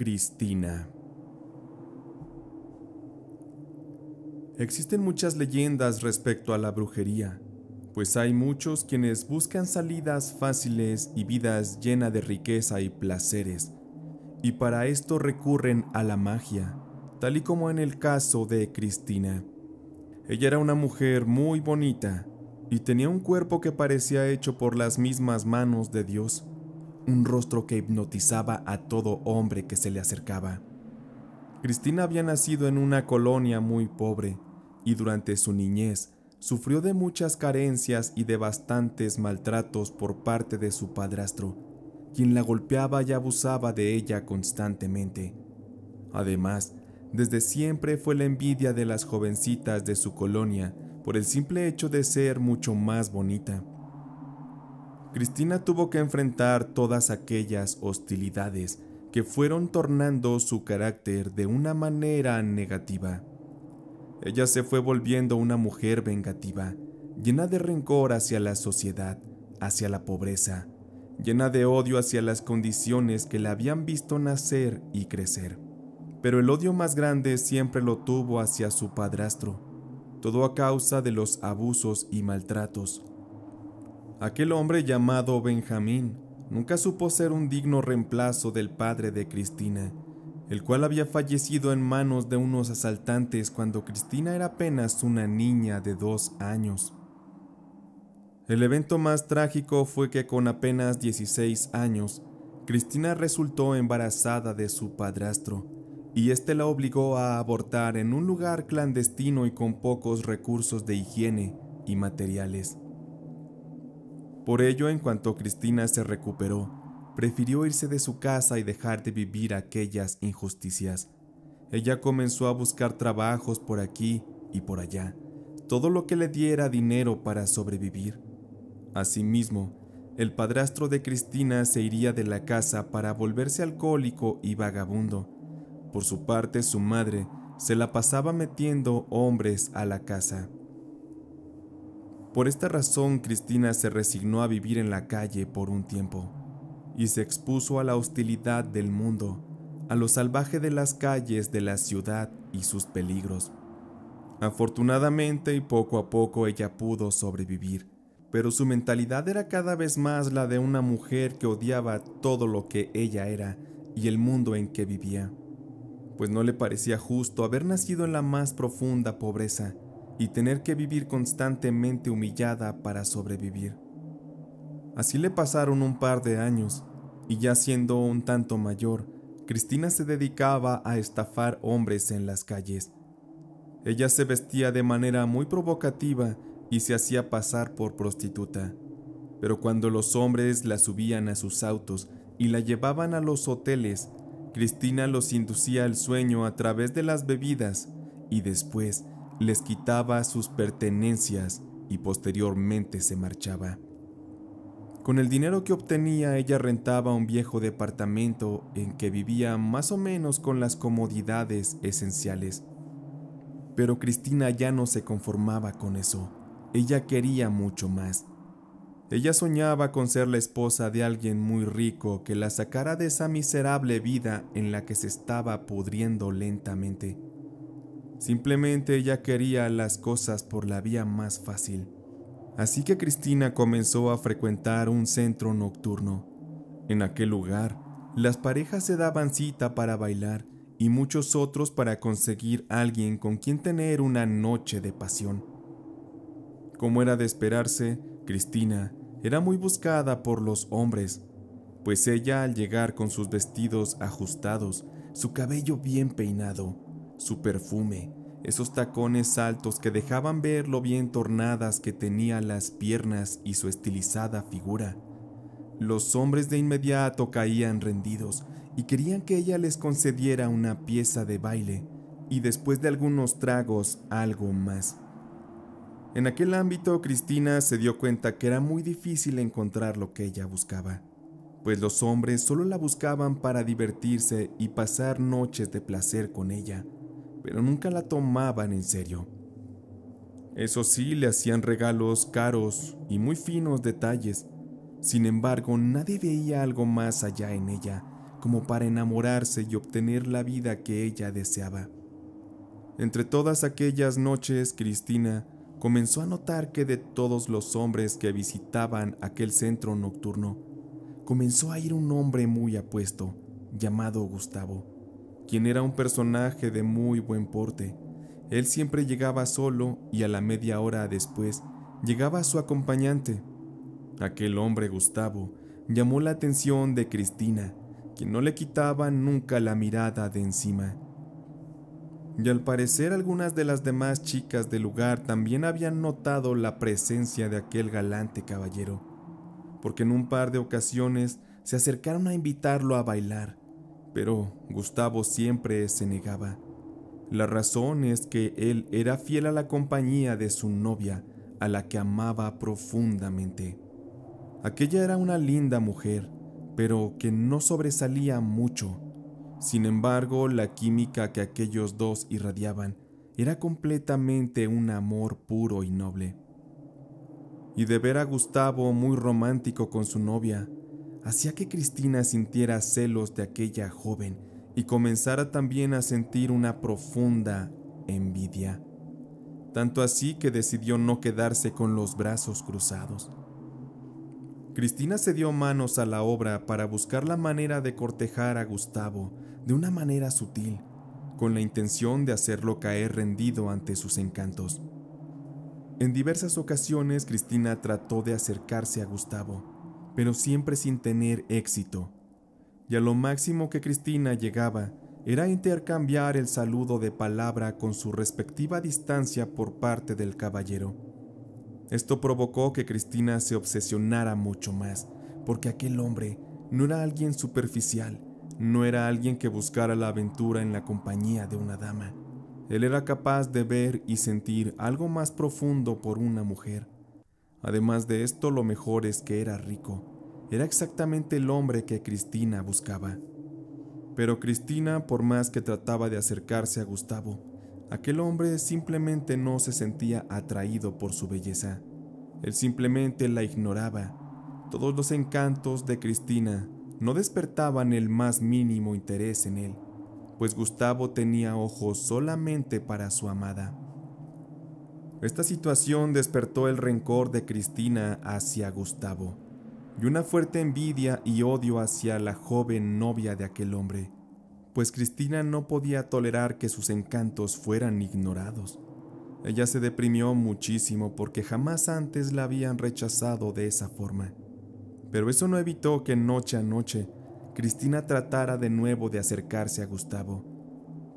Cristina. Existen muchas leyendas respecto a la brujería, pues hay muchos quienes buscan salidas fáciles y vidas llenas de riqueza y placeres, y para esto recurren a la magia, tal y como en el caso de Cristina. Ella era una mujer muy bonita y tenía un cuerpo que parecía hecho por las mismas manos de Dios un rostro que hipnotizaba a todo hombre que se le acercaba. Cristina había nacido en una colonia muy pobre y durante su niñez sufrió de muchas carencias y de bastantes maltratos por parte de su padrastro, quien la golpeaba y abusaba de ella constantemente. Además, desde siempre fue la envidia de las jovencitas de su colonia por el simple hecho de ser mucho más bonita. Cristina tuvo que enfrentar todas aquellas hostilidades que fueron tornando su carácter de una manera negativa. Ella se fue volviendo una mujer vengativa, llena de rencor hacia la sociedad, hacia la pobreza, llena de odio hacia las condiciones que la habían visto nacer y crecer. Pero el odio más grande siempre lo tuvo hacia su padrastro, todo a causa de los abusos y maltratos Aquel hombre llamado Benjamín nunca supo ser un digno reemplazo del padre de Cristina, el cual había fallecido en manos de unos asaltantes cuando Cristina era apenas una niña de dos años. El evento más trágico fue que con apenas 16 años, Cristina resultó embarazada de su padrastro, y este la obligó a abortar en un lugar clandestino y con pocos recursos de higiene y materiales. Por ello, en cuanto Cristina se recuperó, prefirió irse de su casa y dejar de vivir aquellas injusticias. Ella comenzó a buscar trabajos por aquí y por allá, todo lo que le diera dinero para sobrevivir. Asimismo, el padrastro de Cristina se iría de la casa para volverse alcohólico y vagabundo. Por su parte, su madre se la pasaba metiendo hombres a la casa. Por esta razón, Cristina se resignó a vivir en la calle por un tiempo y se expuso a la hostilidad del mundo, a lo salvaje de las calles de la ciudad y sus peligros. Afortunadamente y poco a poco ella pudo sobrevivir, pero su mentalidad era cada vez más la de una mujer que odiaba todo lo que ella era y el mundo en que vivía, pues no le parecía justo haber nacido en la más profunda pobreza y tener que vivir constantemente humillada para sobrevivir. Así le pasaron un par de años, y ya siendo un tanto mayor, Cristina se dedicaba a estafar hombres en las calles. Ella se vestía de manera muy provocativa y se hacía pasar por prostituta. Pero cuando los hombres la subían a sus autos y la llevaban a los hoteles, Cristina los inducía al sueño a través de las bebidas y después les quitaba sus pertenencias y posteriormente se marchaba. Con el dinero que obtenía ella rentaba un viejo departamento en que vivía más o menos con las comodidades esenciales. Pero Cristina ya no se conformaba con eso, ella quería mucho más. Ella soñaba con ser la esposa de alguien muy rico que la sacara de esa miserable vida en la que se estaba pudriendo lentamente. Simplemente ella quería las cosas por la vía más fácil. Así que Cristina comenzó a frecuentar un centro nocturno. En aquel lugar, las parejas se daban cita para bailar y muchos otros para conseguir alguien con quien tener una noche de pasión. Como era de esperarse, Cristina era muy buscada por los hombres, pues ella al llegar con sus vestidos ajustados, su cabello bien peinado, su perfume, esos tacones altos que dejaban ver lo bien tornadas que tenía las piernas y su estilizada figura. Los hombres de inmediato caían rendidos y querían que ella les concediera una pieza de baile y después de algunos tragos algo más. En aquel ámbito, Cristina se dio cuenta que era muy difícil encontrar lo que ella buscaba, pues los hombres solo la buscaban para divertirse y pasar noches de placer con ella pero nunca la tomaban en serio. Eso sí, le hacían regalos caros y muy finos detalles. Sin embargo, nadie veía algo más allá en ella, como para enamorarse y obtener la vida que ella deseaba. Entre todas aquellas noches, Cristina comenzó a notar que de todos los hombres que visitaban aquel centro nocturno, comenzó a ir un hombre muy apuesto, llamado Gustavo, quien era un personaje de muy buen porte. Él siempre llegaba solo y a la media hora después llegaba su acompañante. Aquel hombre, Gustavo, llamó la atención de Cristina, quien no le quitaba nunca la mirada de encima. Y al parecer algunas de las demás chicas del lugar también habían notado la presencia de aquel galante caballero, porque en un par de ocasiones se acercaron a invitarlo a bailar, pero Gustavo siempre se negaba. La razón es que él era fiel a la compañía de su novia, a la que amaba profundamente. Aquella era una linda mujer, pero que no sobresalía mucho. Sin embargo, la química que aquellos dos irradiaban era completamente un amor puro y noble. Y de ver a Gustavo muy romántico con su novia, hacía que Cristina sintiera celos de aquella joven y comenzara también a sentir una profunda envidia. Tanto así que decidió no quedarse con los brazos cruzados. Cristina se dio manos a la obra para buscar la manera de cortejar a Gustavo de una manera sutil, con la intención de hacerlo caer rendido ante sus encantos. En diversas ocasiones Cristina trató de acercarse a Gustavo, pero siempre sin tener éxito. Y a lo máximo que Cristina llegaba era intercambiar el saludo de palabra con su respectiva distancia por parte del caballero. Esto provocó que Cristina se obsesionara mucho más, porque aquel hombre no era alguien superficial, no era alguien que buscara la aventura en la compañía de una dama. Él era capaz de ver y sentir algo más profundo por una mujer. Además de esto, lo mejor es que era rico. Era exactamente el hombre que Cristina buscaba. Pero Cristina, por más que trataba de acercarse a Gustavo, aquel hombre simplemente no se sentía atraído por su belleza. Él simplemente la ignoraba. Todos los encantos de Cristina no despertaban el más mínimo interés en él, pues Gustavo tenía ojos solamente para su amada. Esta situación despertó el rencor de Cristina hacia Gustavo y una fuerte envidia y odio hacia la joven novia de aquel hombre, pues Cristina no podía tolerar que sus encantos fueran ignorados. Ella se deprimió muchísimo porque jamás antes la habían rechazado de esa forma. Pero eso no evitó que noche a noche Cristina tratara de nuevo de acercarse a Gustavo,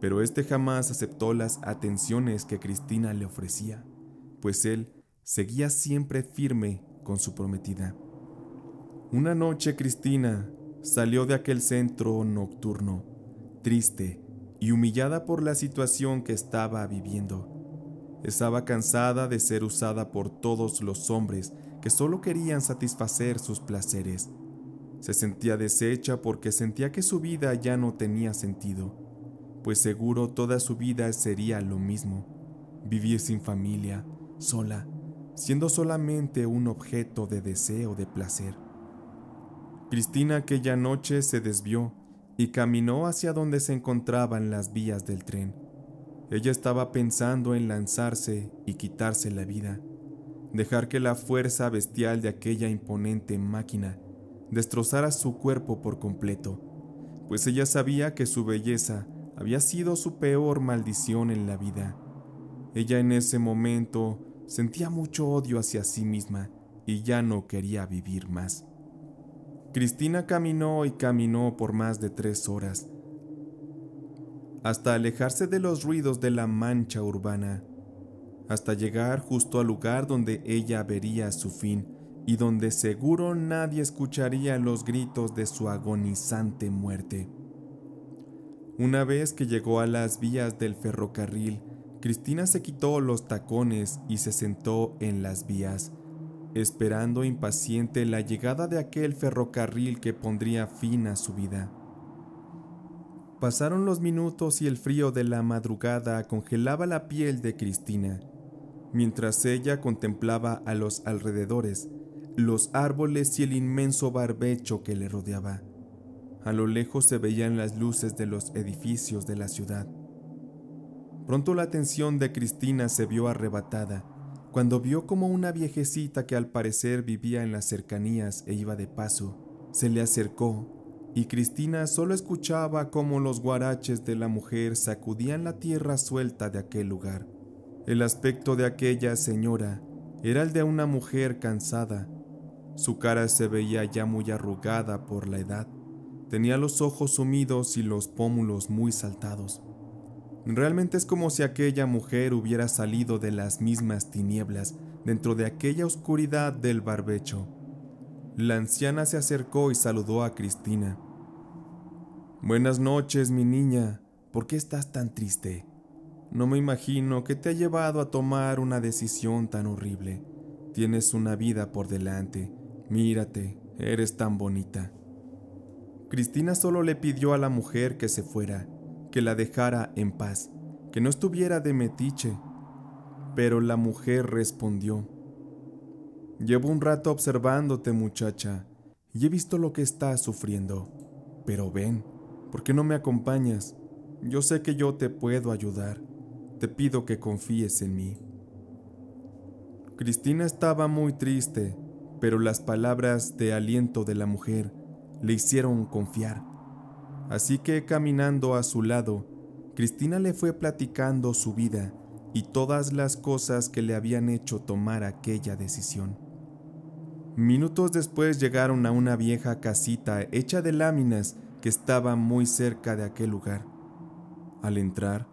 pero este jamás aceptó las atenciones que Cristina le ofrecía pues él seguía siempre firme con su prometida. Una noche Cristina salió de aquel centro nocturno, triste y humillada por la situación que estaba viviendo. Estaba cansada de ser usada por todos los hombres que solo querían satisfacer sus placeres. Se sentía deshecha porque sentía que su vida ya no tenía sentido, pues seguro toda su vida sería lo mismo, vivir sin familia, sola, siendo solamente un objeto de deseo de placer. Cristina aquella noche se desvió y caminó hacia donde se encontraban las vías del tren. Ella estaba pensando en lanzarse y quitarse la vida, dejar que la fuerza bestial de aquella imponente máquina destrozara su cuerpo por completo, pues ella sabía que su belleza había sido su peor maldición en la vida. Ella en ese momento Sentía mucho odio hacia sí misma y ya no quería vivir más. Cristina caminó y caminó por más de tres horas, hasta alejarse de los ruidos de la mancha urbana, hasta llegar justo al lugar donde ella vería su fin y donde seguro nadie escucharía los gritos de su agonizante muerte. Una vez que llegó a las vías del ferrocarril, Cristina se quitó los tacones y se sentó en las vías, esperando impaciente la llegada de aquel ferrocarril que pondría fin a su vida. Pasaron los minutos y el frío de la madrugada congelaba la piel de Cristina. Mientras ella contemplaba a los alrededores, los árboles y el inmenso barbecho que le rodeaba. A lo lejos se veían las luces de los edificios de la ciudad. Pronto la atención de Cristina se vio arrebatada cuando vio como una viejecita que al parecer vivía en las cercanías e iba de paso, se le acercó y Cristina solo escuchaba cómo los guaraches de la mujer sacudían la tierra suelta de aquel lugar. El aspecto de aquella señora era el de una mujer cansada. Su cara se veía ya muy arrugada por la edad. Tenía los ojos sumidos y los pómulos muy saltados. Realmente es como si aquella mujer hubiera salido de las mismas tinieblas, dentro de aquella oscuridad del barbecho. La anciana se acercó y saludó a Cristina. Buenas noches, mi niña. ¿Por qué estás tan triste? No me imagino que te ha llevado a tomar una decisión tan horrible. Tienes una vida por delante. Mírate, eres tan bonita. Cristina solo le pidió a la mujer que se fuera, que la dejara en paz, que no estuviera de metiche. Pero la mujer respondió, Llevo un rato observándote muchacha, y he visto lo que estás sufriendo. Pero ven, ¿por qué no me acompañas? Yo sé que yo te puedo ayudar. Te pido que confíes en mí. Cristina estaba muy triste, pero las palabras de aliento de la mujer le hicieron confiar Así que caminando a su lado, Cristina le fue platicando su vida y todas las cosas que le habían hecho tomar aquella decisión. Minutos después llegaron a una vieja casita hecha de láminas que estaba muy cerca de aquel lugar. Al entrar,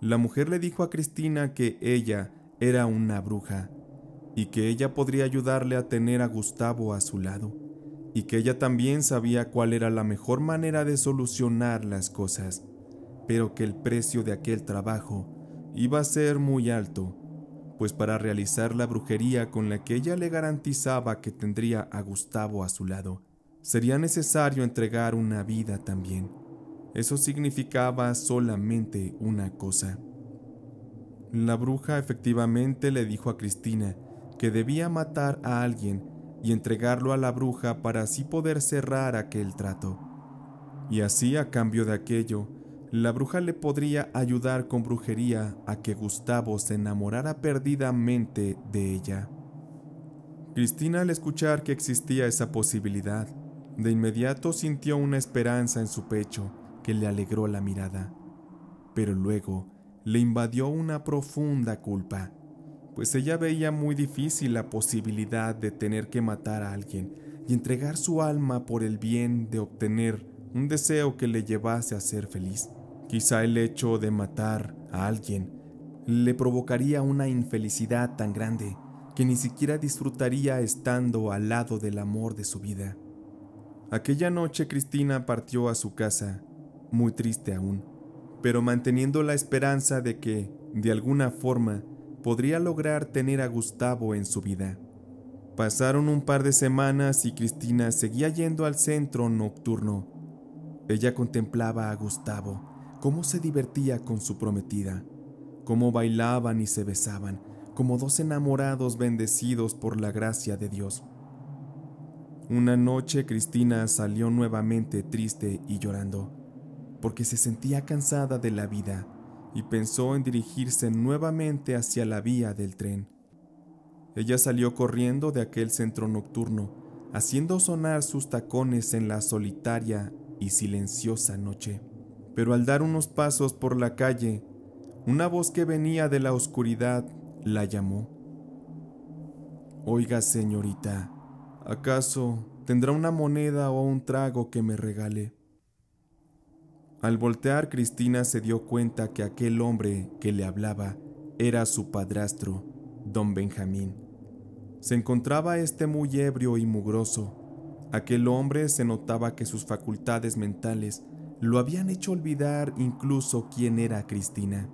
la mujer le dijo a Cristina que ella era una bruja y que ella podría ayudarle a tener a Gustavo a su lado y que ella también sabía cuál era la mejor manera de solucionar las cosas, pero que el precio de aquel trabajo iba a ser muy alto, pues para realizar la brujería con la que ella le garantizaba que tendría a Gustavo a su lado, sería necesario entregar una vida también. Eso significaba solamente una cosa. La bruja efectivamente le dijo a Cristina que debía matar a alguien y entregarlo a la bruja para así poder cerrar aquel trato. Y así, a cambio de aquello, la bruja le podría ayudar con brujería a que Gustavo se enamorara perdidamente de ella. Cristina al escuchar que existía esa posibilidad, de inmediato sintió una esperanza en su pecho que le alegró la mirada, pero luego le invadió una profunda culpa pues ella veía muy difícil la posibilidad de tener que matar a alguien y entregar su alma por el bien de obtener un deseo que le llevase a ser feliz. Quizá el hecho de matar a alguien le provocaría una infelicidad tan grande que ni siquiera disfrutaría estando al lado del amor de su vida. Aquella noche Cristina partió a su casa, muy triste aún, pero manteniendo la esperanza de que, de alguna forma, podría lograr tener a Gustavo en su vida. Pasaron un par de semanas y Cristina seguía yendo al centro nocturno. Ella contemplaba a Gustavo, cómo se divertía con su prometida, cómo bailaban y se besaban, como dos enamorados bendecidos por la gracia de Dios. Una noche Cristina salió nuevamente triste y llorando, porque se sentía cansada de la vida y pensó en dirigirse nuevamente hacia la vía del tren. Ella salió corriendo de aquel centro nocturno, haciendo sonar sus tacones en la solitaria y silenciosa noche. Pero al dar unos pasos por la calle, una voz que venía de la oscuridad la llamó. Oiga, señorita, ¿acaso tendrá una moneda o un trago que me regale? Al voltear, Cristina se dio cuenta que aquel hombre que le hablaba era su padrastro, don Benjamín. Se encontraba este muy ebrio y mugroso. Aquel hombre se notaba que sus facultades mentales lo habían hecho olvidar incluso quién era Cristina.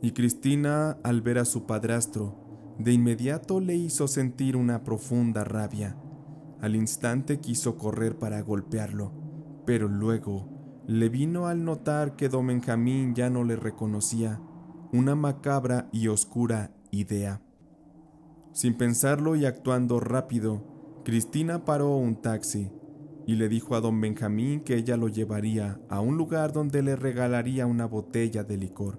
Y Cristina, al ver a su padrastro, de inmediato le hizo sentir una profunda rabia. Al instante quiso correr para golpearlo, pero luego le vino al notar que don Benjamín ya no le reconocía, una macabra y oscura idea. Sin pensarlo y actuando rápido, Cristina paró un taxi y le dijo a don Benjamín que ella lo llevaría a un lugar donde le regalaría una botella de licor.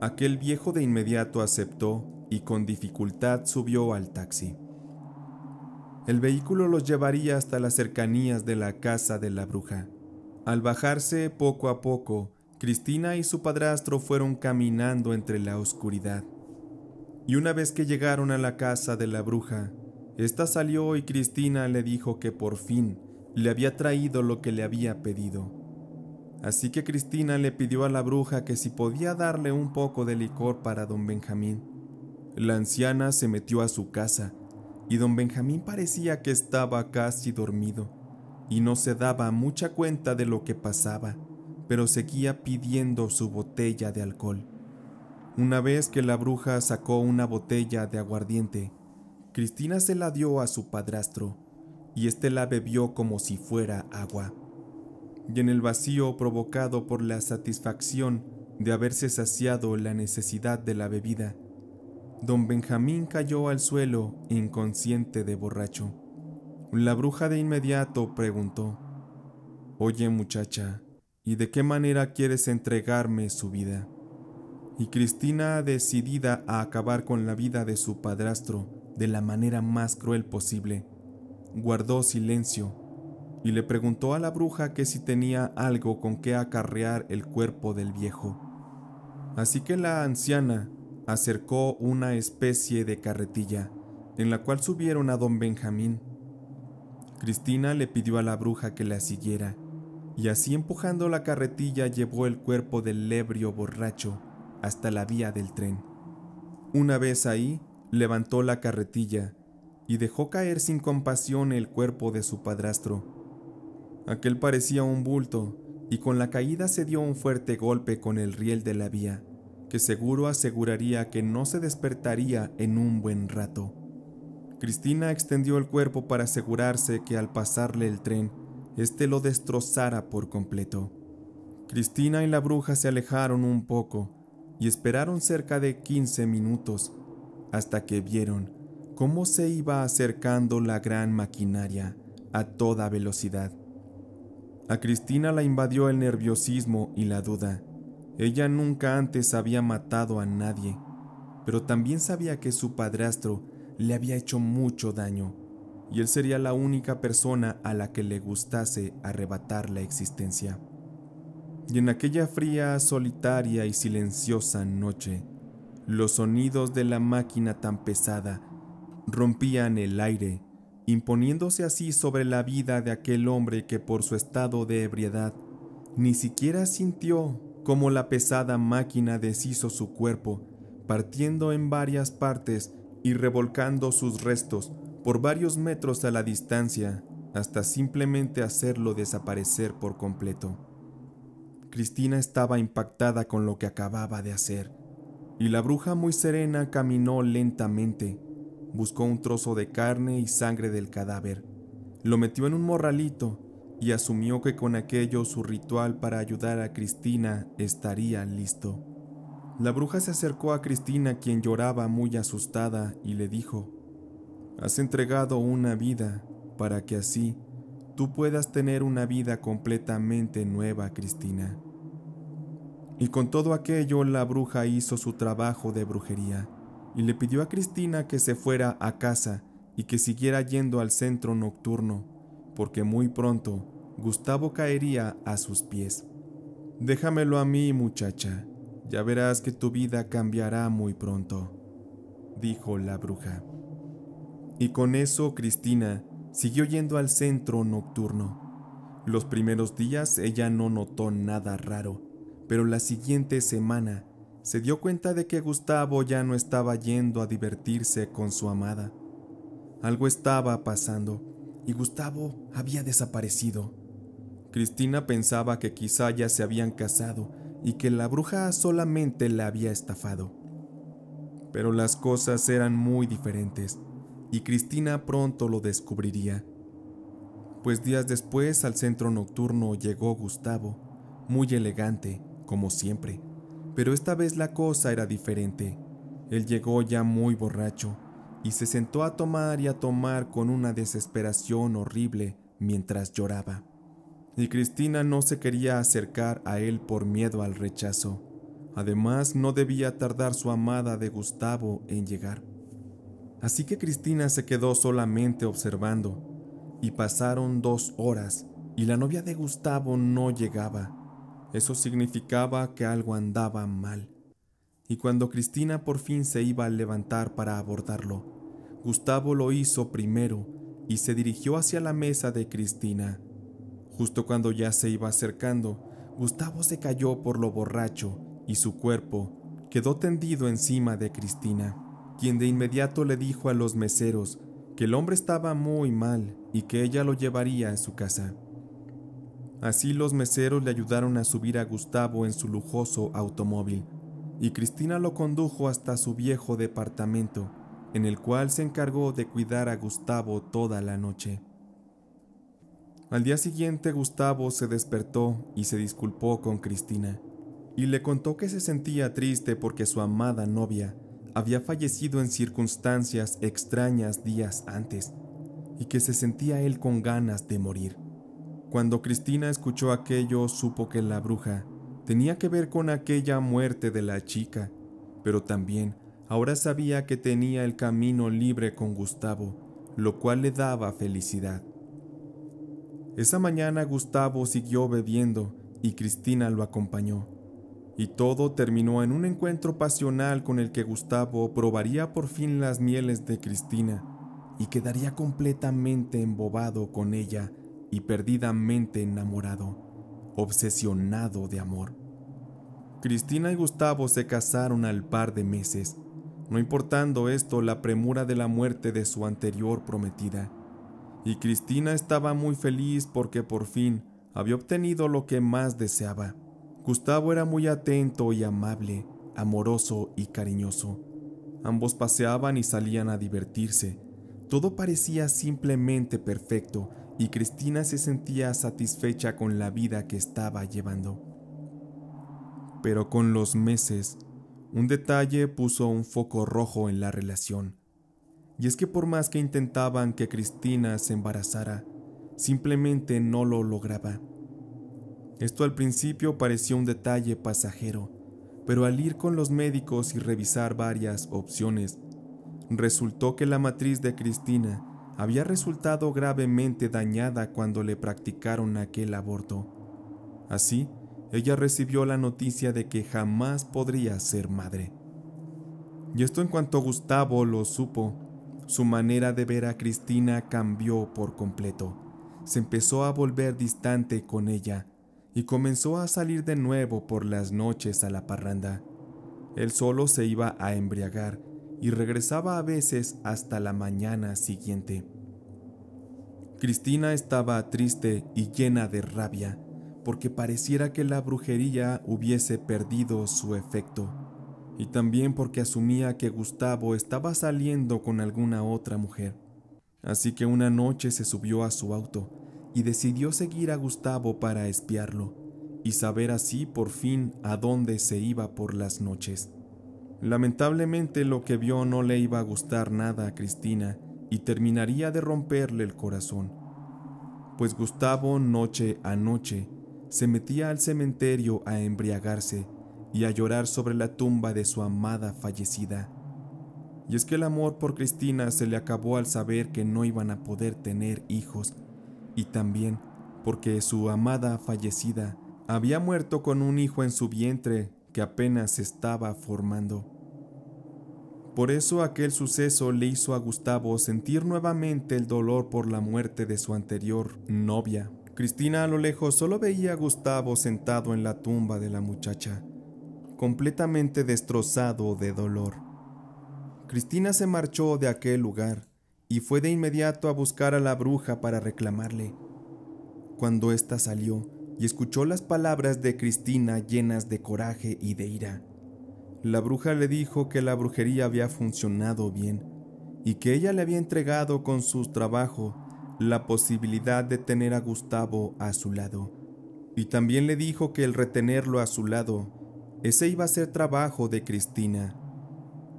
Aquel viejo de inmediato aceptó y con dificultad subió al taxi. El vehículo los llevaría hasta las cercanías de la casa de la bruja. Al bajarse poco a poco, Cristina y su padrastro fueron caminando entre la oscuridad. Y una vez que llegaron a la casa de la bruja, esta salió y Cristina le dijo que por fin le había traído lo que le había pedido. Así que Cristina le pidió a la bruja que si podía darle un poco de licor para don Benjamín. La anciana se metió a su casa y don Benjamín parecía que estaba casi dormido y no se daba mucha cuenta de lo que pasaba, pero seguía pidiendo su botella de alcohol. Una vez que la bruja sacó una botella de aguardiente, Cristina se la dio a su padrastro y éste la bebió como si fuera agua. Y en el vacío provocado por la satisfacción de haberse saciado la necesidad de la bebida, don Benjamín cayó al suelo inconsciente de borracho. La bruja de inmediato preguntó, Oye muchacha, ¿y de qué manera quieres entregarme su vida? Y Cristina, decidida a acabar con la vida de su padrastro de la manera más cruel posible, guardó silencio y le preguntó a la bruja que si tenía algo con qué acarrear el cuerpo del viejo. Así que la anciana acercó una especie de carretilla, en la cual subieron a don Benjamín, Cristina le pidió a la bruja que la siguiera, y así empujando la carretilla llevó el cuerpo del ebrio borracho hasta la vía del tren. Una vez ahí, levantó la carretilla y dejó caer sin compasión el cuerpo de su padrastro. Aquel parecía un bulto, y con la caída se dio un fuerte golpe con el riel de la vía, que seguro aseguraría que no se despertaría en un buen rato. Cristina extendió el cuerpo para asegurarse que al pasarle el tren, éste lo destrozara por completo. Cristina y la bruja se alejaron un poco y esperaron cerca de 15 minutos hasta que vieron cómo se iba acercando la gran maquinaria a toda velocidad. A Cristina la invadió el nerviosismo y la duda. Ella nunca antes había matado a nadie, pero también sabía que su padrastro le había hecho mucho daño, y él sería la única persona a la que le gustase arrebatar la existencia. Y en aquella fría, solitaria y silenciosa noche, los sonidos de la máquina tan pesada rompían el aire, imponiéndose así sobre la vida de aquel hombre que por su estado de ebriedad ni siquiera sintió cómo la pesada máquina deshizo su cuerpo, partiendo en varias partes y revolcando sus restos por varios metros a la distancia hasta simplemente hacerlo desaparecer por completo. Cristina estaba impactada con lo que acababa de hacer, y la bruja muy serena caminó lentamente, buscó un trozo de carne y sangre del cadáver, lo metió en un morralito y asumió que con aquello su ritual para ayudar a Cristina estaría listo. La bruja se acercó a Cristina, quien lloraba muy asustada, y le dijo, Has entregado una vida para que así tú puedas tener una vida completamente nueva, Cristina. Y con todo aquello la bruja hizo su trabajo de brujería y le pidió a Cristina que se fuera a casa y que siguiera yendo al centro nocturno, porque muy pronto Gustavo caería a sus pies. Déjamelo a mí, muchacha, ya verás que tu vida cambiará muy pronto, dijo la bruja. Y con eso Cristina siguió yendo al centro nocturno. Los primeros días ella no notó nada raro, pero la siguiente semana se dio cuenta de que Gustavo ya no estaba yendo a divertirse con su amada. Algo estaba pasando y Gustavo había desaparecido. Cristina pensaba que quizá ya se habían casado y que la bruja solamente la había estafado. Pero las cosas eran muy diferentes y Cristina pronto lo descubriría. Pues días después al centro nocturno llegó Gustavo, muy elegante, como siempre, pero esta vez la cosa era diferente. Él llegó ya muy borracho y se sentó a tomar y a tomar con una desesperación horrible mientras lloraba y Cristina no se quería acercar a él por miedo al rechazo. Además, no debía tardar su amada de Gustavo en llegar. Así que Cristina se quedó solamente observando, y pasaron dos horas, y la novia de Gustavo no llegaba. Eso significaba que algo andaba mal. Y cuando Cristina por fin se iba a levantar para abordarlo, Gustavo lo hizo primero y se dirigió hacia la mesa de Cristina. Justo cuando ya se iba acercando, Gustavo se cayó por lo borracho y su cuerpo quedó tendido encima de Cristina, quien de inmediato le dijo a los meseros que el hombre estaba muy mal y que ella lo llevaría a su casa. Así los meseros le ayudaron a subir a Gustavo en su lujoso automóvil, y Cristina lo condujo hasta su viejo departamento, en el cual se encargó de cuidar a Gustavo toda la noche. Al día siguiente Gustavo se despertó y se disculpó con Cristina, y le contó que se sentía triste porque su amada novia había fallecido en circunstancias extrañas días antes, y que se sentía él con ganas de morir. Cuando Cristina escuchó aquello, supo que la bruja tenía que ver con aquella muerte de la chica, pero también ahora sabía que tenía el camino libre con Gustavo, lo cual le daba felicidad. Esa mañana Gustavo siguió bebiendo y Cristina lo acompañó. Y todo terminó en un encuentro pasional con el que Gustavo probaría por fin las mieles de Cristina y quedaría completamente embobado con ella y perdidamente enamorado, obsesionado de amor. Cristina y Gustavo se casaron al par de meses, no importando esto la premura de la muerte de su anterior prometida y Cristina estaba muy feliz porque por fin había obtenido lo que más deseaba. Gustavo era muy atento y amable, amoroso y cariñoso. Ambos paseaban y salían a divertirse. Todo parecía simplemente perfecto y Cristina se sentía satisfecha con la vida que estaba llevando. Pero con los meses, un detalle puso un foco rojo en la relación. Y es que por más que intentaban que Cristina se embarazara, simplemente no lo lograba. Esto al principio pareció un detalle pasajero, pero al ir con los médicos y revisar varias opciones, resultó que la matriz de Cristina había resultado gravemente dañada cuando le practicaron aquel aborto. Así, ella recibió la noticia de que jamás podría ser madre. Y esto en cuanto Gustavo lo supo, su manera de ver a Cristina cambió por completo. Se empezó a volver distante con ella y comenzó a salir de nuevo por las noches a la parranda. Él solo se iba a embriagar y regresaba a veces hasta la mañana siguiente. Cristina estaba triste y llena de rabia, porque pareciera que la brujería hubiese perdido su efecto y también porque asumía que Gustavo estaba saliendo con alguna otra mujer. Así que una noche se subió a su auto y decidió seguir a Gustavo para espiarlo y saber así por fin a dónde se iba por las noches. Lamentablemente lo que vio no le iba a gustar nada a Cristina y terminaría de romperle el corazón, pues Gustavo noche a noche se metía al cementerio a embriagarse y a llorar sobre la tumba de su amada fallecida. Y es que el amor por Cristina se le acabó al saber que no iban a poder tener hijos, y también porque su amada fallecida había muerto con un hijo en su vientre que apenas estaba formando. Por eso aquel suceso le hizo a Gustavo sentir nuevamente el dolor por la muerte de su anterior novia. Cristina a lo lejos solo veía a Gustavo sentado en la tumba de la muchacha completamente destrozado de dolor. Cristina se marchó de aquel lugar y fue de inmediato a buscar a la bruja para reclamarle. Cuando ésta salió y escuchó las palabras de Cristina llenas de coraje y de ira, la bruja le dijo que la brujería había funcionado bien y que ella le había entregado con su trabajo la posibilidad de tener a Gustavo a su lado. Y también le dijo que el retenerlo a su lado ese iba a ser trabajo de Cristina.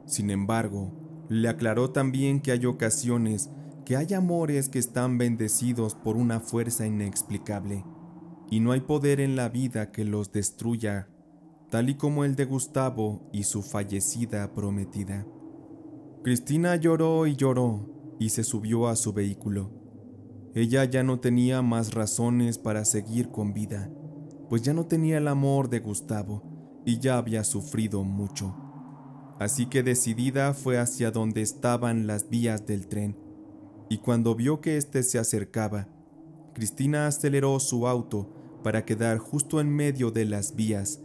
Sin embargo, le aclaró también que hay ocasiones que hay amores que están bendecidos por una fuerza inexplicable, y no hay poder en la vida que los destruya, tal y como el de Gustavo y su fallecida prometida. Cristina lloró y lloró, y se subió a su vehículo. Ella ya no tenía más razones para seguir con vida, pues ya no tenía el amor de Gustavo y ya había sufrido mucho. Así que decidida fue hacia donde estaban las vías del tren, y cuando vio que éste se acercaba, Cristina aceleró su auto para quedar justo en medio de las vías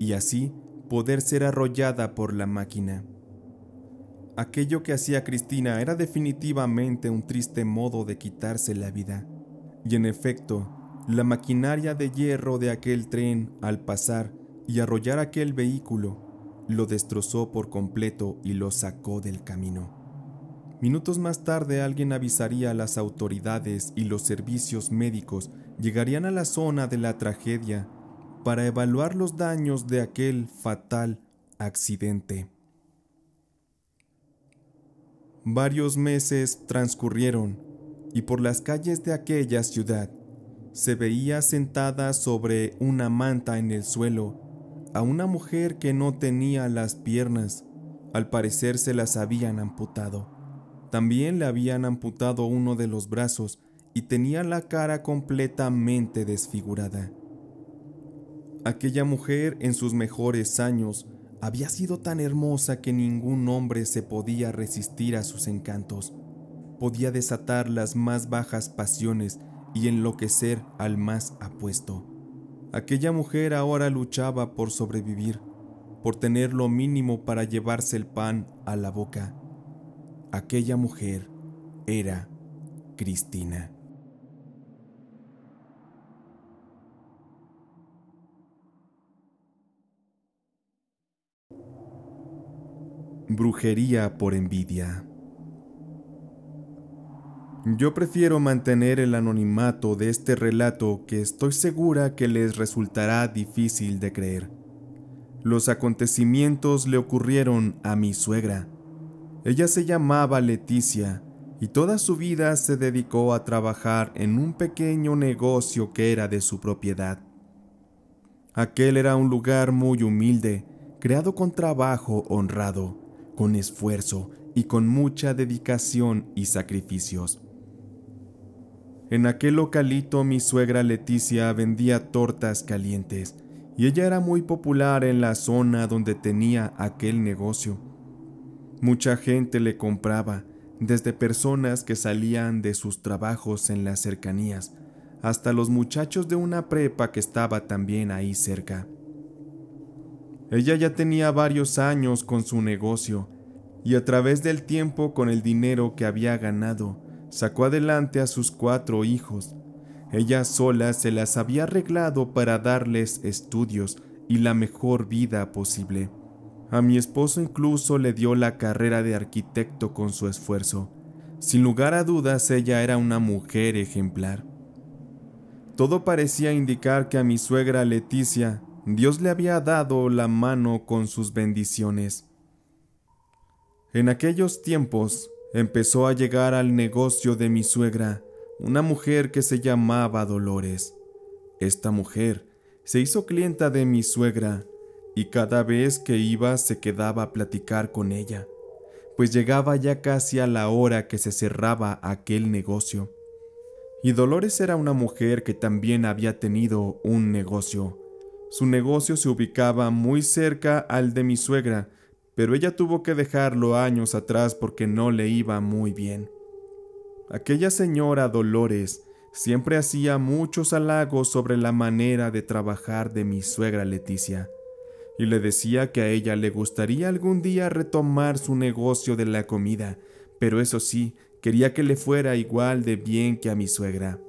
y así poder ser arrollada por la máquina. Aquello que hacía Cristina era definitivamente un triste modo de quitarse la vida, y en efecto, la maquinaria de hierro de aquel tren, al pasar, y arrollar aquel vehículo, lo destrozó por completo y lo sacó del camino. Minutos más tarde alguien avisaría a las autoridades y los servicios médicos llegarían a la zona de la tragedia para evaluar los daños de aquel fatal accidente. Varios meses transcurrieron y por las calles de aquella ciudad se veía sentada sobre una manta en el suelo a una mujer que no tenía las piernas. Al parecer se las habían amputado. También le habían amputado uno de los brazos y tenía la cara completamente desfigurada. Aquella mujer en sus mejores años había sido tan hermosa que ningún hombre se podía resistir a sus encantos. Podía desatar las más bajas pasiones y enloquecer al más apuesto. Aquella mujer ahora luchaba por sobrevivir, por tener lo mínimo para llevarse el pan a la boca. Aquella mujer era Cristina. Brujería por envidia. Yo prefiero mantener el anonimato de este relato que estoy segura que les resultará difícil de creer. Los acontecimientos le ocurrieron a mi suegra. Ella se llamaba Leticia y toda su vida se dedicó a trabajar en un pequeño negocio que era de su propiedad. Aquel era un lugar muy humilde, creado con trabajo honrado, con esfuerzo y con mucha dedicación y sacrificios. En aquel localito mi suegra Leticia vendía tortas calientes y ella era muy popular en la zona donde tenía aquel negocio. Mucha gente le compraba, desde personas que salían de sus trabajos en las cercanías, hasta los muchachos de una prepa que estaba también ahí cerca. Ella ya tenía varios años con su negocio y a través del tiempo con el dinero que había ganado, sacó adelante a sus cuatro hijos. Ella sola se las había arreglado para darles estudios y la mejor vida posible. A mi esposo incluso le dio la carrera de arquitecto con su esfuerzo. Sin lugar a dudas, ella era una mujer ejemplar. Todo parecía indicar que a mi suegra Leticia Dios le había dado la mano con sus bendiciones. En aquellos tiempos, empezó a llegar al negocio de mi suegra una mujer que se llamaba Dolores. Esta mujer se hizo clienta de mi suegra y cada vez que iba se quedaba a platicar con ella, pues llegaba ya casi a la hora que se cerraba aquel negocio. Y Dolores era una mujer que también había tenido un negocio. Su negocio se ubicaba muy cerca al de mi suegra, pero ella tuvo que dejarlo años atrás porque no le iba muy bien. Aquella señora Dolores siempre hacía muchos halagos sobre la manera de trabajar de mi suegra Leticia, y le decía que a ella le gustaría algún día retomar su negocio de la comida, pero eso sí, quería que le fuera igual de bien que a mi suegra.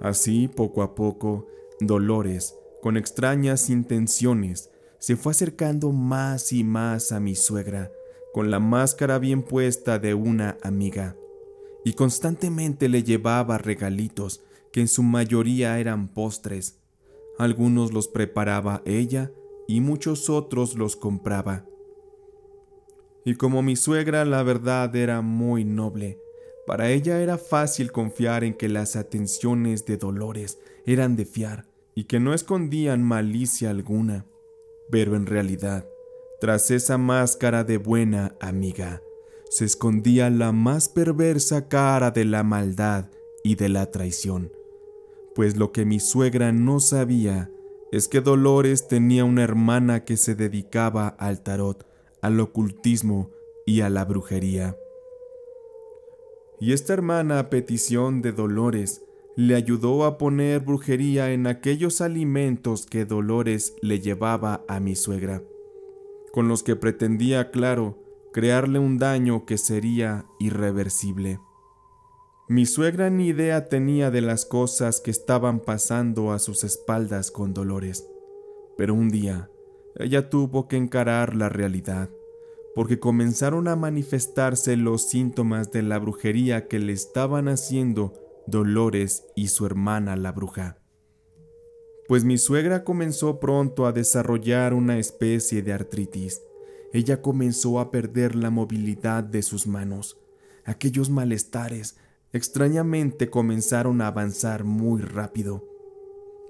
Así, poco a poco, Dolores, con extrañas intenciones, se fue acercando más y más a mi suegra, con la máscara bien puesta de una amiga, y constantemente le llevaba regalitos, que en su mayoría eran postres. Algunos los preparaba ella y muchos otros los compraba. Y como mi suegra la verdad era muy noble, para ella era fácil confiar en que las atenciones de Dolores eran de fiar y que no escondían malicia alguna pero en realidad, tras esa máscara de buena amiga, se escondía la más perversa cara de la maldad y de la traición, pues lo que mi suegra no sabía es que Dolores tenía una hermana que se dedicaba al tarot, al ocultismo y a la brujería. Y esta hermana, a petición de Dolores, le ayudó a poner brujería en aquellos alimentos que Dolores le llevaba a mi suegra, con los que pretendía, claro, crearle un daño que sería irreversible. Mi suegra ni idea tenía de las cosas que estaban pasando a sus espaldas con Dolores, pero un día ella tuvo que encarar la realidad, porque comenzaron a manifestarse los síntomas de la brujería que le estaban haciendo Dolores y su hermana la bruja. Pues mi suegra comenzó pronto a desarrollar una especie de artritis. Ella comenzó a perder la movilidad de sus manos. Aquellos malestares extrañamente comenzaron a avanzar muy rápido.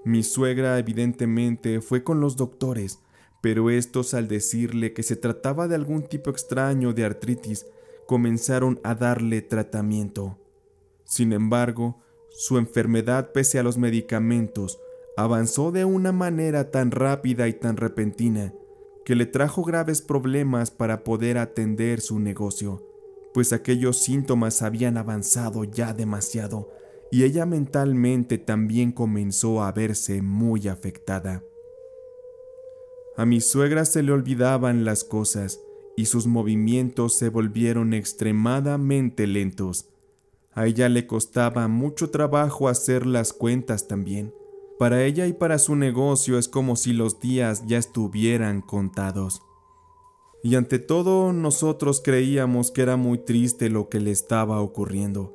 Mi suegra evidentemente fue con los doctores, pero estos al decirle que se trataba de algún tipo extraño de artritis, comenzaron a darle tratamiento. Sin embargo, su enfermedad, pese a los medicamentos, avanzó de una manera tan rápida y tan repentina que le trajo graves problemas para poder atender su negocio, pues aquellos síntomas habían avanzado ya demasiado y ella mentalmente también comenzó a verse muy afectada. A mi suegra se le olvidaban las cosas y sus movimientos se volvieron extremadamente lentos. A ella le costaba mucho trabajo hacer las cuentas también. Para ella y para su negocio es como si los días ya estuvieran contados. Y ante todo nosotros creíamos que era muy triste lo que le estaba ocurriendo,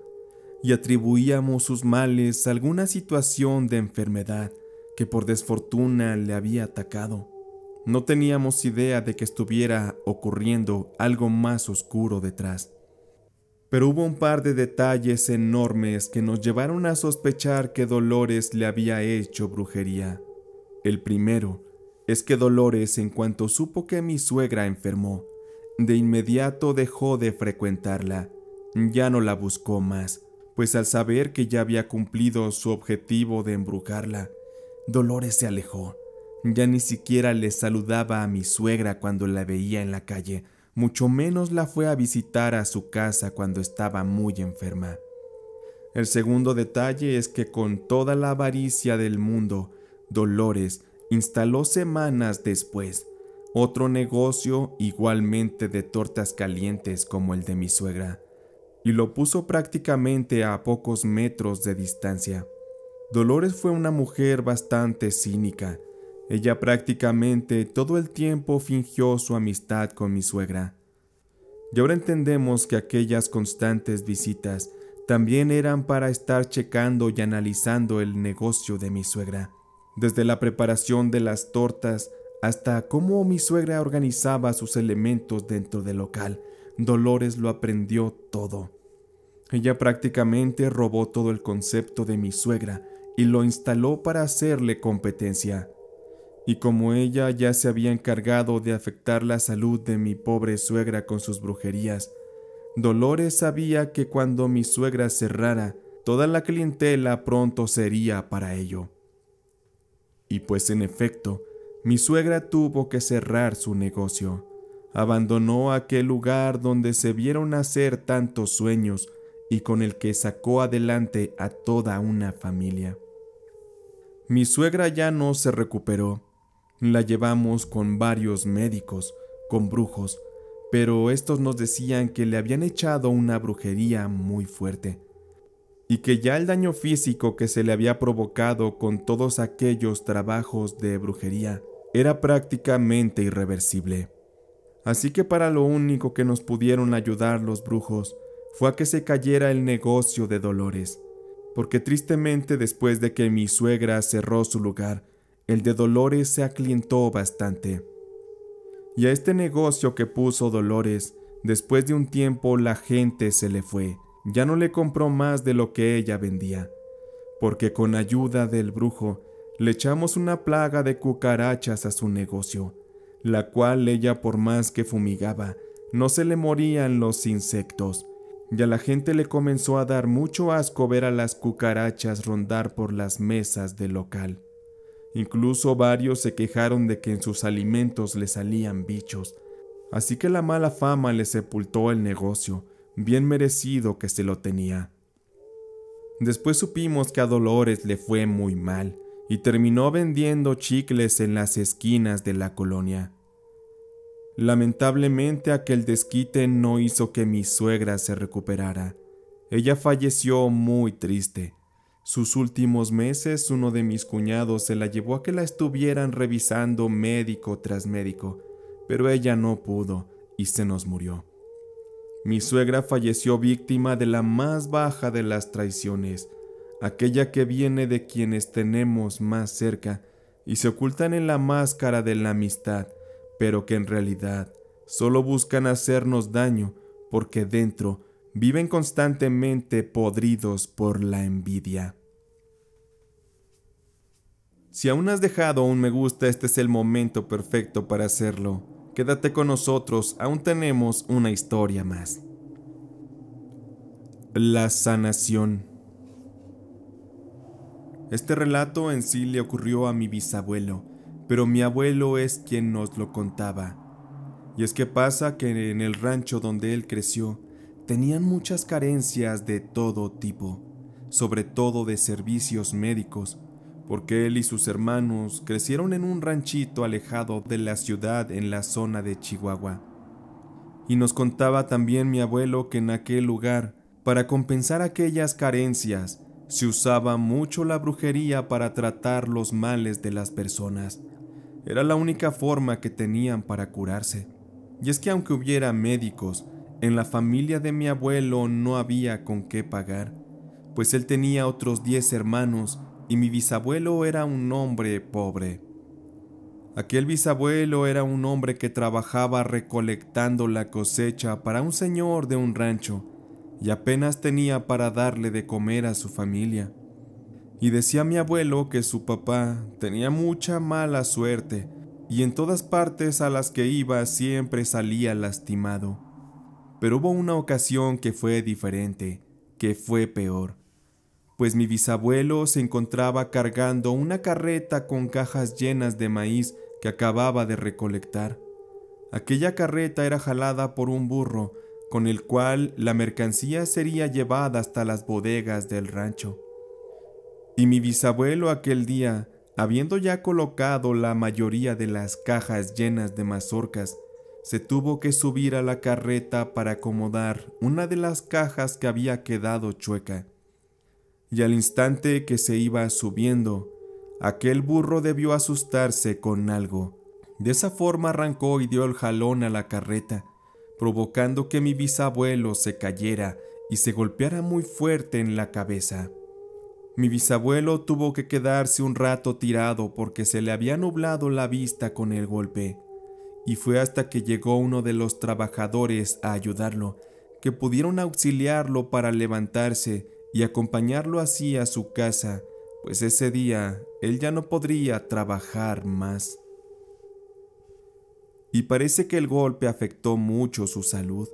y atribuíamos sus males a alguna situación de enfermedad que por desfortuna le había atacado. No teníamos idea de que estuviera ocurriendo algo más oscuro detrás pero hubo un par de detalles enormes que nos llevaron a sospechar que Dolores le había hecho brujería. El primero es que Dolores, en cuanto supo que mi suegra enfermó, de inmediato dejó de frecuentarla, ya no la buscó más, pues al saber que ya había cumplido su objetivo de embrujarla, Dolores se alejó, ya ni siquiera le saludaba a mi suegra cuando la veía en la calle, mucho menos la fue a visitar a su casa cuando estaba muy enferma. El segundo detalle es que con toda la avaricia del mundo, Dolores instaló semanas después otro negocio igualmente de tortas calientes como el de mi suegra, y lo puso prácticamente a pocos metros de distancia. Dolores fue una mujer bastante cínica, ella prácticamente todo el tiempo fingió su amistad con mi suegra. Y ahora entendemos que aquellas constantes visitas también eran para estar checando y analizando el negocio de mi suegra, desde la preparación de las tortas hasta cómo mi suegra organizaba sus elementos dentro del local. Dolores lo aprendió todo. Ella prácticamente robó todo el concepto de mi suegra y lo instaló para hacerle competencia y como ella ya se había encargado de afectar la salud de mi pobre suegra con sus brujerías, Dolores sabía que cuando mi suegra cerrara, toda la clientela pronto sería para ello. Y pues en efecto, mi suegra tuvo que cerrar su negocio. Abandonó aquel lugar donde se vieron hacer tantos sueños y con el que sacó adelante a toda una familia. Mi suegra ya no se recuperó la llevamos con varios médicos, con brujos, pero estos nos decían que le habían echado una brujería muy fuerte y que ya el daño físico que se le había provocado con todos aquellos trabajos de brujería era prácticamente irreversible. Así que para lo único que nos pudieron ayudar los brujos fue a que se cayera el negocio de Dolores, porque tristemente después de que mi suegra cerró su lugar, el de Dolores se aclientó bastante. Y a este negocio que puso Dolores, después de un tiempo la gente se le fue, ya no le compró más de lo que ella vendía, porque con ayuda del brujo le echamos una plaga de cucarachas a su negocio, la cual ella por más que fumigaba, no se le morían los insectos, y a la gente le comenzó a dar mucho asco ver a las cucarachas rondar por las mesas del local. Incluso varios se quejaron de que en sus alimentos le salían bichos. Así que la mala fama le sepultó el negocio, bien merecido que se lo tenía. Después supimos que a Dolores le fue muy mal y terminó vendiendo chicles en las esquinas de la colonia. Lamentablemente aquel desquite no hizo que mi suegra se recuperara. Ella falleció muy triste, sus últimos meses uno de mis cuñados se la llevó a que la estuvieran revisando médico tras médico, pero ella no pudo y se nos murió. Mi suegra falleció víctima de la más baja de las traiciones, aquella que viene de quienes tenemos más cerca y se ocultan en la máscara de la amistad, pero que en realidad solo buscan hacernos daño porque dentro viven constantemente podridos por la envidia. Si aún has dejado un me gusta, este es el momento perfecto para hacerlo. Quédate con nosotros, aún tenemos una historia más. La sanación. Este relato en sí le ocurrió a mi bisabuelo, pero mi abuelo es quien nos lo contaba. Y es que pasa que en el rancho donde él creció tenían muchas carencias de todo tipo, sobre todo de servicios médicos, porque él y sus hermanos crecieron en un ranchito alejado de la ciudad en la zona de Chihuahua. Y nos contaba también mi abuelo que en aquel lugar, para compensar aquellas carencias, se usaba mucho la brujería para tratar los males de las personas. Era la única forma que tenían para curarse. Y es que aunque hubiera médicos, en la familia de mi abuelo no había con qué pagar, pues él tenía otros 10 hermanos y mi bisabuelo era un hombre pobre. Aquel bisabuelo era un hombre que trabajaba recolectando la cosecha para un señor de un rancho y apenas tenía para darle de comer a su familia. Y decía mi abuelo que su papá tenía mucha mala suerte y en todas partes a las que iba siempre salía lastimado. Pero hubo una ocasión que fue diferente, que fue peor pues mi bisabuelo se encontraba cargando una carreta con cajas llenas de maíz que acababa de recolectar. Aquella carreta era jalada por un burro, con el cual la mercancía sería llevada hasta las bodegas del rancho. Y mi bisabuelo aquel día, habiendo ya colocado la mayoría de las cajas llenas de mazorcas, se tuvo que subir a la carreta para acomodar una de las cajas que había quedado chueca y al instante que se iba subiendo, aquel burro debió asustarse con algo. De esa forma arrancó y dio el jalón a la carreta, provocando que mi bisabuelo se cayera y se golpeara muy fuerte en la cabeza. Mi bisabuelo tuvo que quedarse un rato tirado porque se le había nublado la vista con el golpe, y fue hasta que llegó uno de los trabajadores a ayudarlo, que pudieron auxiliarlo para levantarse y acompañarlo así a su casa, pues ese día él ya no podría trabajar más. Y parece que el golpe afectó mucho su salud,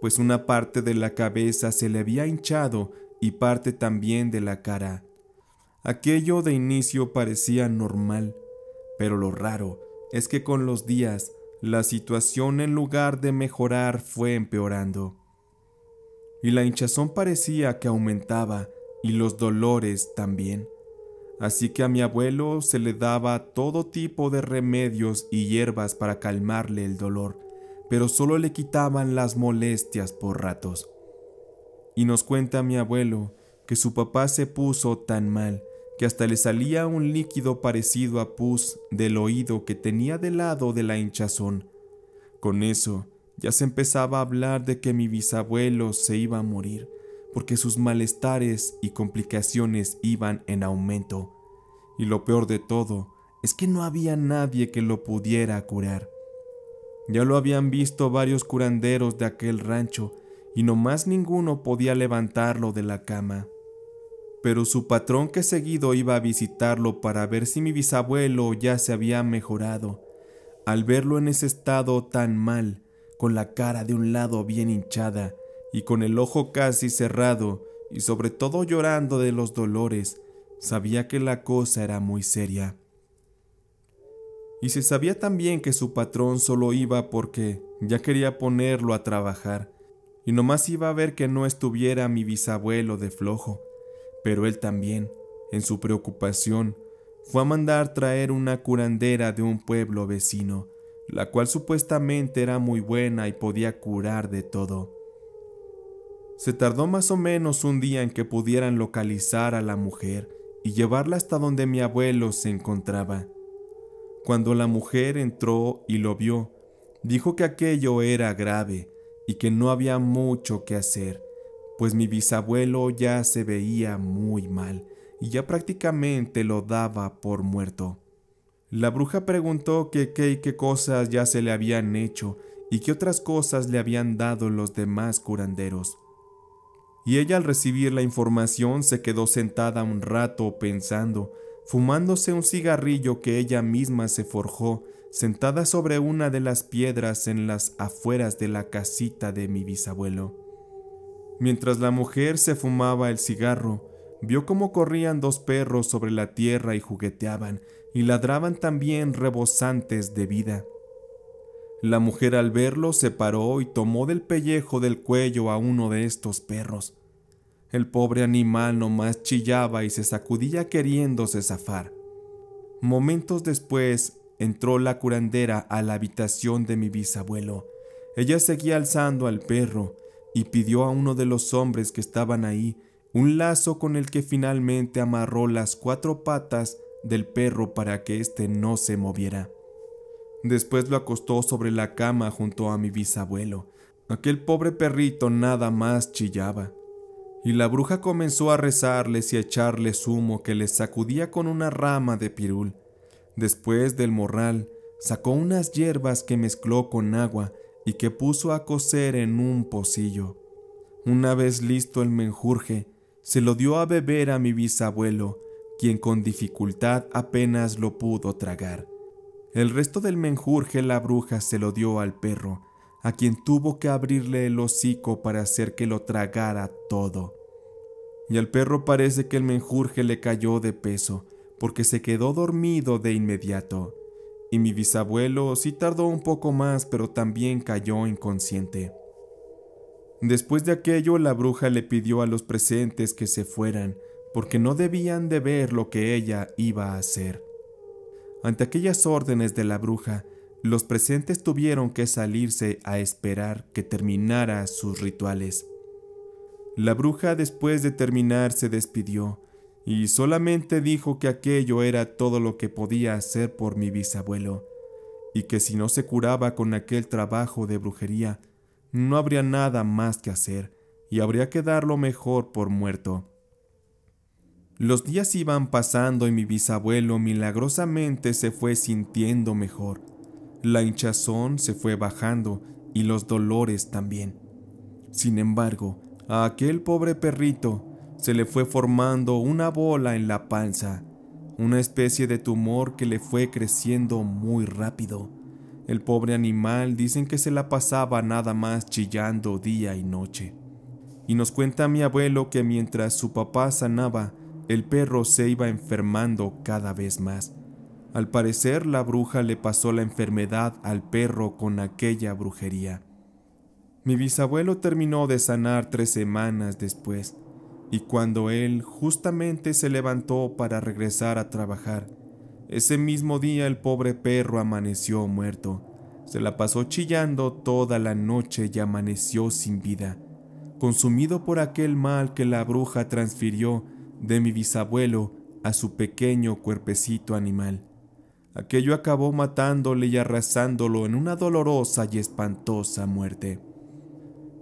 pues una parte de la cabeza se le había hinchado y parte también de la cara. Aquello de inicio parecía normal, pero lo raro es que con los días la situación en lugar de mejorar fue empeorando y la hinchazón parecía que aumentaba y los dolores también. Así que a mi abuelo se le daba todo tipo de remedios y hierbas para calmarle el dolor, pero solo le quitaban las molestias por ratos. Y nos cuenta mi abuelo que su papá se puso tan mal que hasta le salía un líquido parecido a pus del oído que tenía del lado de la hinchazón. Con eso, ya se empezaba a hablar de que mi bisabuelo se iba a morir, porque sus malestares y complicaciones iban en aumento. Y lo peor de todo es que no había nadie que lo pudiera curar. Ya lo habían visto varios curanderos de aquel rancho y nomás ninguno podía levantarlo de la cama. Pero su patrón que seguido iba a visitarlo para ver si mi bisabuelo ya se había mejorado. Al verlo en ese estado tan mal, con la cara de un lado bien hinchada y con el ojo casi cerrado y sobre todo llorando de los dolores, sabía que la cosa era muy seria. Y se sabía también que su patrón solo iba porque ya quería ponerlo a trabajar, y nomás iba a ver que no estuviera mi bisabuelo de flojo. Pero él también, en su preocupación, fue a mandar traer una curandera de un pueblo vecino, la cual supuestamente era muy buena y podía curar de todo. Se tardó más o menos un día en que pudieran localizar a la mujer y llevarla hasta donde mi abuelo se encontraba. Cuando la mujer entró y lo vio, dijo que aquello era grave y que no había mucho que hacer, pues mi bisabuelo ya se veía muy mal y ya prácticamente lo daba por muerto. La bruja preguntó que qué y qué cosas ya se le habían hecho y qué otras cosas le habían dado los demás curanderos. Y ella al recibir la información se quedó sentada un rato pensando, fumándose un cigarrillo que ella misma se forjó, sentada sobre una de las piedras en las afueras de la casita de mi bisabuelo. Mientras la mujer se fumaba el cigarro, vio cómo corrían dos perros sobre la tierra y jugueteaban, y ladraban también rebosantes de vida. La mujer al verlo se paró y tomó del pellejo del cuello a uno de estos perros. El pobre animal nomás chillaba y se sacudía queriéndose zafar. Momentos después entró la curandera a la habitación de mi bisabuelo. Ella seguía alzando al perro y pidió a uno de los hombres que estaban ahí un lazo con el que finalmente amarró las cuatro patas del perro para que éste no se moviera. Después lo acostó sobre la cama junto a mi bisabuelo. Aquel pobre perrito nada más chillaba. Y la bruja comenzó a rezarles y a echarles humo que les sacudía con una rama de pirul. Después del morral, sacó unas hierbas que mezcló con agua y que puso a cocer en un pocillo. Una vez listo el menjurje, se lo dio a beber a mi bisabuelo, quien con dificultad apenas lo pudo tragar. El resto del menjurje la bruja se lo dio al perro, a quien tuvo que abrirle el hocico para hacer que lo tragara todo. Y al perro parece que el menjurje le cayó de peso, porque se quedó dormido de inmediato. Y mi bisabuelo sí tardó un poco más, pero también cayó inconsciente. Después de aquello, la bruja le pidió a los presentes que se fueran, porque no debían de ver lo que ella iba a hacer. Ante aquellas órdenes de la bruja, los presentes tuvieron que salirse a esperar que terminara sus rituales. La bruja después de terminar se despidió y solamente dijo que aquello era todo lo que podía hacer por mi bisabuelo, y que si no se curaba con aquel trabajo de brujería, no habría nada más que hacer y habría que darlo mejor por muerto. Los días iban pasando y mi bisabuelo milagrosamente se fue sintiendo mejor. La hinchazón se fue bajando y los dolores también. Sin embargo, a aquel pobre perrito se le fue formando una bola en la panza, una especie de tumor que le fue creciendo muy rápido. El pobre animal dicen que se la pasaba nada más chillando día y noche. Y nos cuenta mi abuelo que mientras su papá sanaba, el perro se iba enfermando cada vez más. Al parecer la bruja le pasó la enfermedad al perro con aquella brujería. Mi bisabuelo terminó de sanar tres semanas después, y cuando él justamente se levantó para regresar a trabajar, ese mismo día el pobre perro amaneció muerto. Se la pasó chillando toda la noche y amaneció sin vida, consumido por aquel mal que la bruja transfirió de mi bisabuelo a su pequeño cuerpecito animal. Aquello acabó matándole y arrasándolo en una dolorosa y espantosa muerte.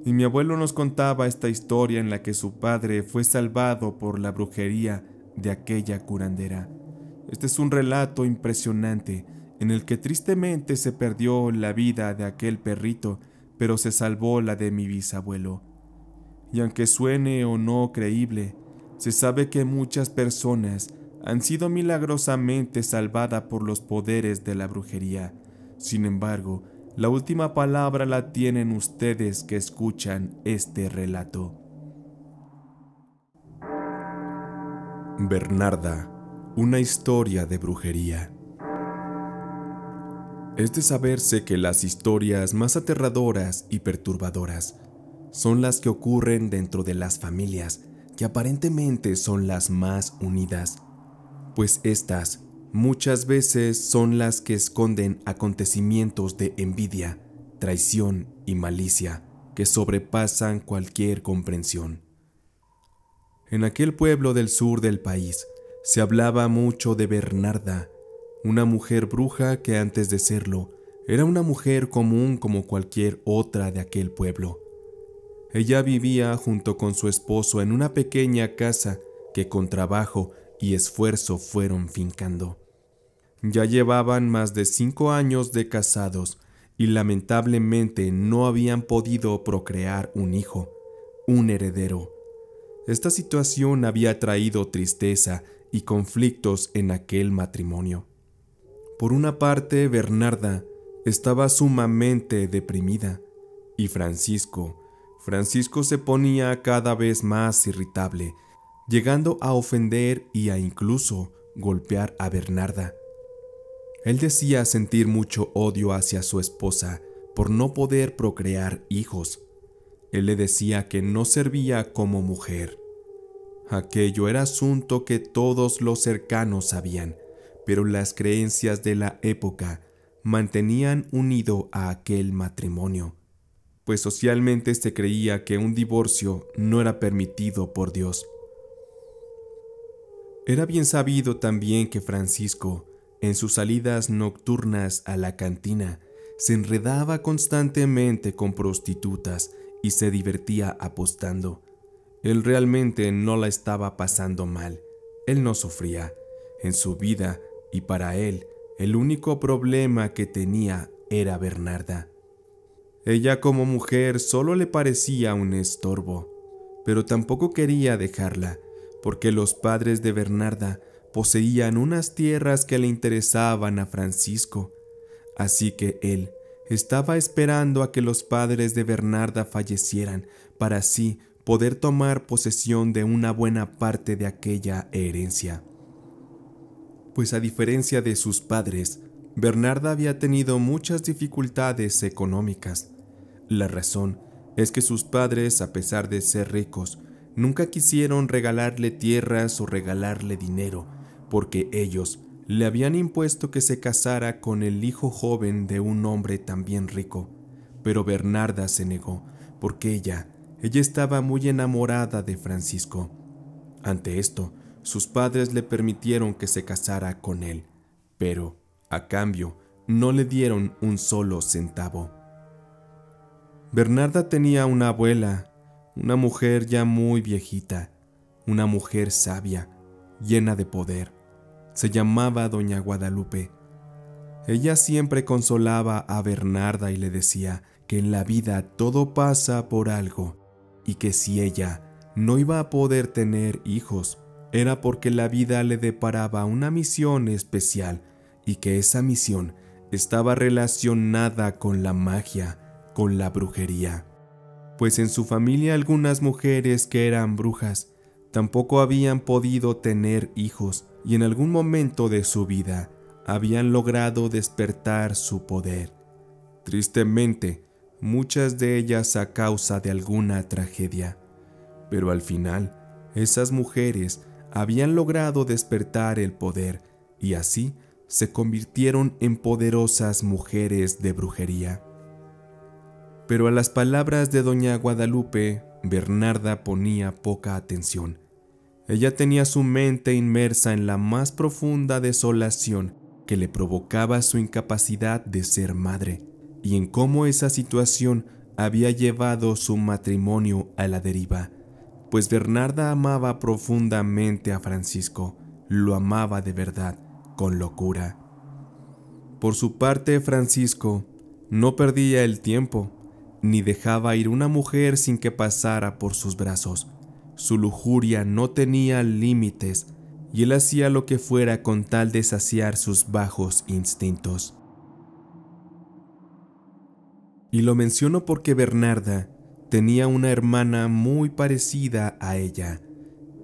Y mi abuelo nos contaba esta historia en la que su padre fue salvado por la brujería de aquella curandera. Este es un relato impresionante en el que tristemente se perdió la vida de aquel perrito, pero se salvó la de mi bisabuelo. Y aunque suene o no creíble, se sabe que muchas personas han sido milagrosamente salvadas por los poderes de la brujería. Sin embargo, la última palabra la tienen ustedes que escuchan este relato. Bernarda una historia de brujería. Es de saberse que las historias más aterradoras y perturbadoras son las que ocurren dentro de las familias, que aparentemente son las más unidas, pues estas muchas veces son las que esconden acontecimientos de envidia, traición y malicia que sobrepasan cualquier comprensión. En aquel pueblo del sur del país, se hablaba mucho de Bernarda, una mujer bruja que antes de serlo era una mujer común como cualquier otra de aquel pueblo. Ella vivía junto con su esposo en una pequeña casa que con trabajo y esfuerzo fueron fincando. Ya llevaban más de cinco años de casados y lamentablemente no habían podido procrear un hijo, un heredero. Esta situación había traído tristeza y conflictos en aquel matrimonio. Por una parte, Bernarda estaba sumamente deprimida y Francisco, Francisco se ponía cada vez más irritable, llegando a ofender y a incluso golpear a Bernarda. Él decía sentir mucho odio hacia su esposa por no poder procrear hijos. Él le decía que no servía como mujer Aquello era asunto que todos los cercanos sabían, pero las creencias de la época mantenían unido a aquel matrimonio, pues socialmente se creía que un divorcio no era permitido por Dios. Era bien sabido también que Francisco, en sus salidas nocturnas a la cantina, se enredaba constantemente con prostitutas y se divertía apostando. Él realmente no la estaba pasando mal, él no sufría. En su vida y para él, el único problema que tenía era Bernarda. Ella como mujer solo le parecía un estorbo, pero tampoco quería dejarla, porque los padres de Bernarda poseían unas tierras que le interesaban a Francisco, así que él estaba esperando a que los padres de Bernarda fallecieran para sí poder tomar posesión de una buena parte de aquella herencia. Pues a diferencia de sus padres, Bernarda había tenido muchas dificultades económicas. La razón es que sus padres, a pesar de ser ricos, nunca quisieron regalarle tierras o regalarle dinero, porque ellos le habían impuesto que se casara con el hijo joven de un hombre también rico. Pero Bernarda se negó, porque ella ella estaba muy enamorada de Francisco. Ante esto, sus padres le permitieron que se casara con él, pero, a cambio, no le dieron un solo centavo. Bernarda tenía una abuela, una mujer ya muy viejita, una mujer sabia, llena de poder. Se llamaba Doña Guadalupe. Ella siempre consolaba a Bernarda y le decía que en la vida todo pasa por algo y que si ella no iba a poder tener hijos, era porque la vida le deparaba una misión especial y que esa misión estaba relacionada con la magia, con la brujería. Pues en su familia algunas mujeres que eran brujas tampoco habían podido tener hijos y en algún momento de su vida habían logrado despertar su poder. Tristemente, muchas de ellas a causa de alguna tragedia. Pero al final, esas mujeres habían logrado despertar el poder y así se convirtieron en poderosas mujeres de brujería. Pero a las palabras de doña Guadalupe, Bernarda ponía poca atención. Ella tenía su mente inmersa en la más profunda desolación que le provocaba su incapacidad de ser madre y en cómo esa situación había llevado su matrimonio a la deriva, pues Bernarda amaba profundamente a Francisco, lo amaba de verdad, con locura. Por su parte, Francisco no perdía el tiempo, ni dejaba ir una mujer sin que pasara por sus brazos. Su lujuria no tenía límites y él hacía lo que fuera con tal de saciar sus bajos instintos. Y lo menciono porque Bernarda tenía una hermana muy parecida a ella.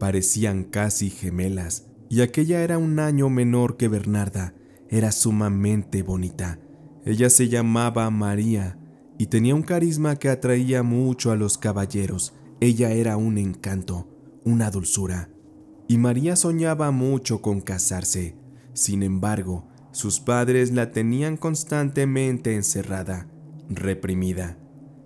Parecían casi gemelas, y aquella era un año menor que Bernarda. Era sumamente bonita. Ella se llamaba María y tenía un carisma que atraía mucho a los caballeros. Ella era un encanto, una dulzura. Y María soñaba mucho con casarse. Sin embargo, sus padres la tenían constantemente encerrada reprimida.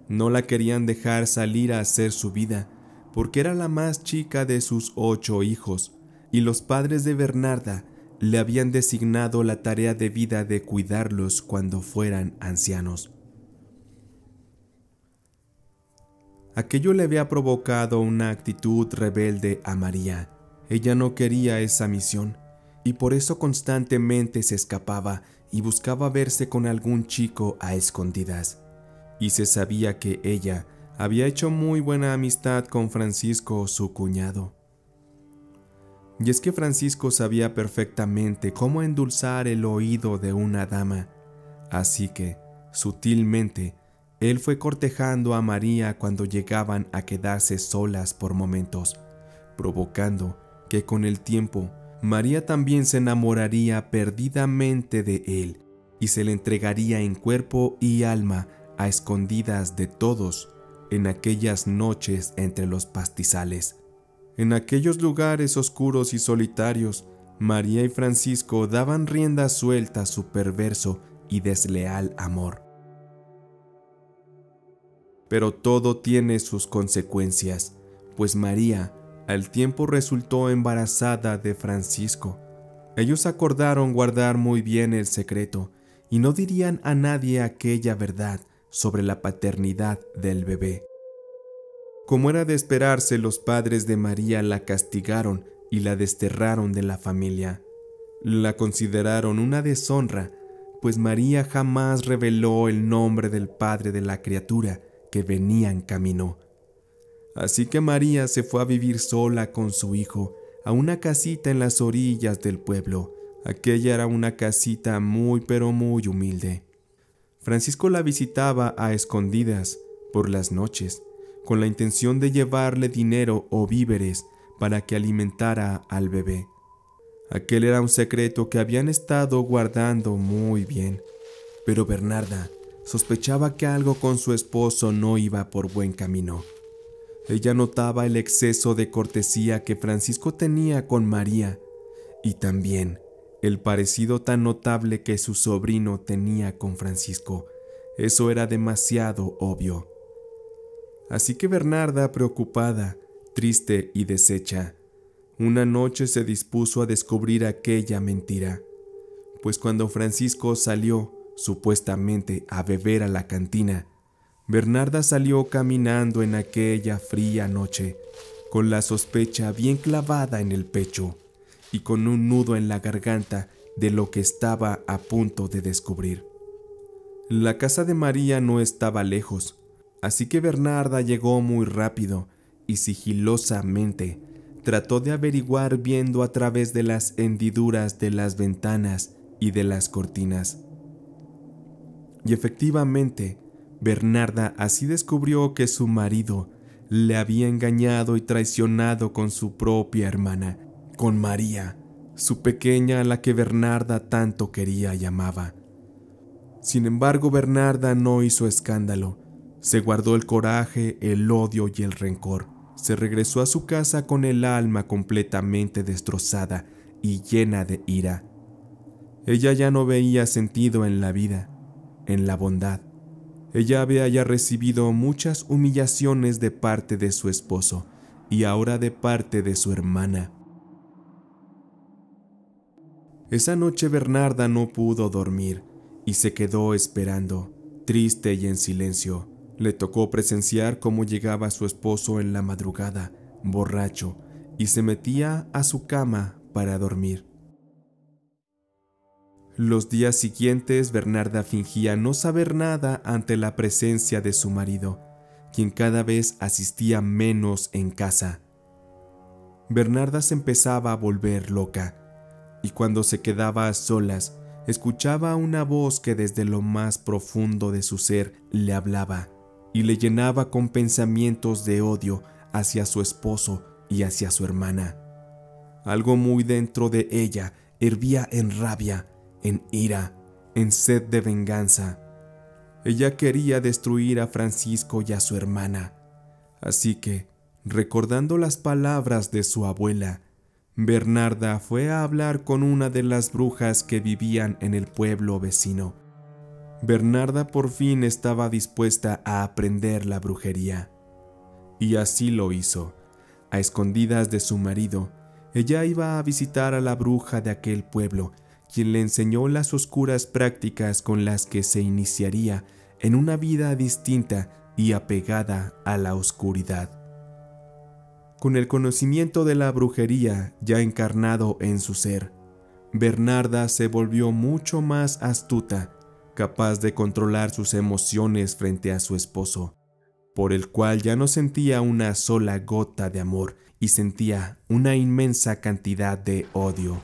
No la querían dejar salir a hacer su vida, porque era la más chica de sus ocho hijos, y los padres de Bernarda le habían designado la tarea de vida de cuidarlos cuando fueran ancianos. Aquello le había provocado una actitud rebelde a María. Ella no quería esa misión y por eso constantemente se escapaba y buscaba verse con algún chico a escondidas. Y se sabía que ella había hecho muy buena amistad con Francisco, su cuñado. Y es que Francisco sabía perfectamente cómo endulzar el oído de una dama, así que, sutilmente, él fue cortejando a María cuando llegaban a quedarse solas por momentos, provocando que con el tiempo María también se enamoraría perdidamente de él y se le entregaría en cuerpo y alma a escondidas de todos en aquellas noches entre los pastizales. En aquellos lugares oscuros y solitarios, María y Francisco daban rienda suelta a su perverso y desleal amor. Pero todo tiene sus consecuencias, pues María al tiempo resultó embarazada de Francisco. Ellos acordaron guardar muy bien el secreto y no dirían a nadie aquella verdad sobre la paternidad del bebé. Como era de esperarse, los padres de María la castigaron y la desterraron de la familia. La consideraron una deshonra, pues María jamás reveló el nombre del padre de la criatura que venía en camino. Así que María se fue a vivir sola con su hijo, a una casita en las orillas del pueblo. Aquella era una casita muy pero muy humilde. Francisco la visitaba a escondidas, por las noches, con la intención de llevarle dinero o víveres para que alimentara al bebé. Aquel era un secreto que habían estado guardando muy bien, pero Bernarda sospechaba que algo con su esposo no iba por buen camino. Ella notaba el exceso de cortesía que Francisco tenía con María y también el parecido tan notable que su sobrino tenía con Francisco. Eso era demasiado obvio. Así que Bernarda, preocupada, triste y deshecha, una noche se dispuso a descubrir aquella mentira, pues cuando Francisco salió, supuestamente, a beber a la cantina, Bernarda salió caminando en aquella fría noche, con la sospecha bien clavada en el pecho y con un nudo en la garganta de lo que estaba a punto de descubrir. La casa de María no estaba lejos, así que Bernarda llegó muy rápido y sigilosamente trató de averiguar viendo a través de las hendiduras de las ventanas y de las cortinas. Y efectivamente, Bernarda así descubrió que su marido le había engañado y traicionado con su propia hermana, con María, su pequeña a la que Bernarda tanto quería y amaba. Sin embargo, Bernarda no hizo escándalo, se guardó el coraje, el odio y el rencor. Se regresó a su casa con el alma completamente destrozada y llena de ira. Ella ya no veía sentido en la vida, en la bondad, ella había ya recibido muchas humillaciones de parte de su esposo y ahora de parte de su hermana. Esa noche Bernarda no pudo dormir y se quedó esperando, triste y en silencio. Le tocó presenciar cómo llegaba su esposo en la madrugada, borracho, y se metía a su cama para dormir. Los días siguientes Bernarda fingía no saber nada ante la presencia de su marido, quien cada vez asistía menos en casa. Bernarda se empezaba a volver loca, y cuando se quedaba a solas, escuchaba una voz que desde lo más profundo de su ser le hablaba y le llenaba con pensamientos de odio hacia su esposo y hacia su hermana. Algo muy dentro de ella hervía en rabia en ira, en sed de venganza. Ella quería destruir a Francisco y a su hermana. Así que, recordando las palabras de su abuela, Bernarda fue a hablar con una de las brujas que vivían en el pueblo vecino. Bernarda por fin estaba dispuesta a aprender la brujería. Y así lo hizo. A escondidas de su marido, ella iba a visitar a la bruja de aquel pueblo quien le enseñó las oscuras prácticas con las que se iniciaría en una vida distinta y apegada a la oscuridad. Con el conocimiento de la brujería ya encarnado en su ser, Bernarda se volvió mucho más astuta, capaz de controlar sus emociones frente a su esposo, por el cual ya no sentía una sola gota de amor y sentía una inmensa cantidad de odio.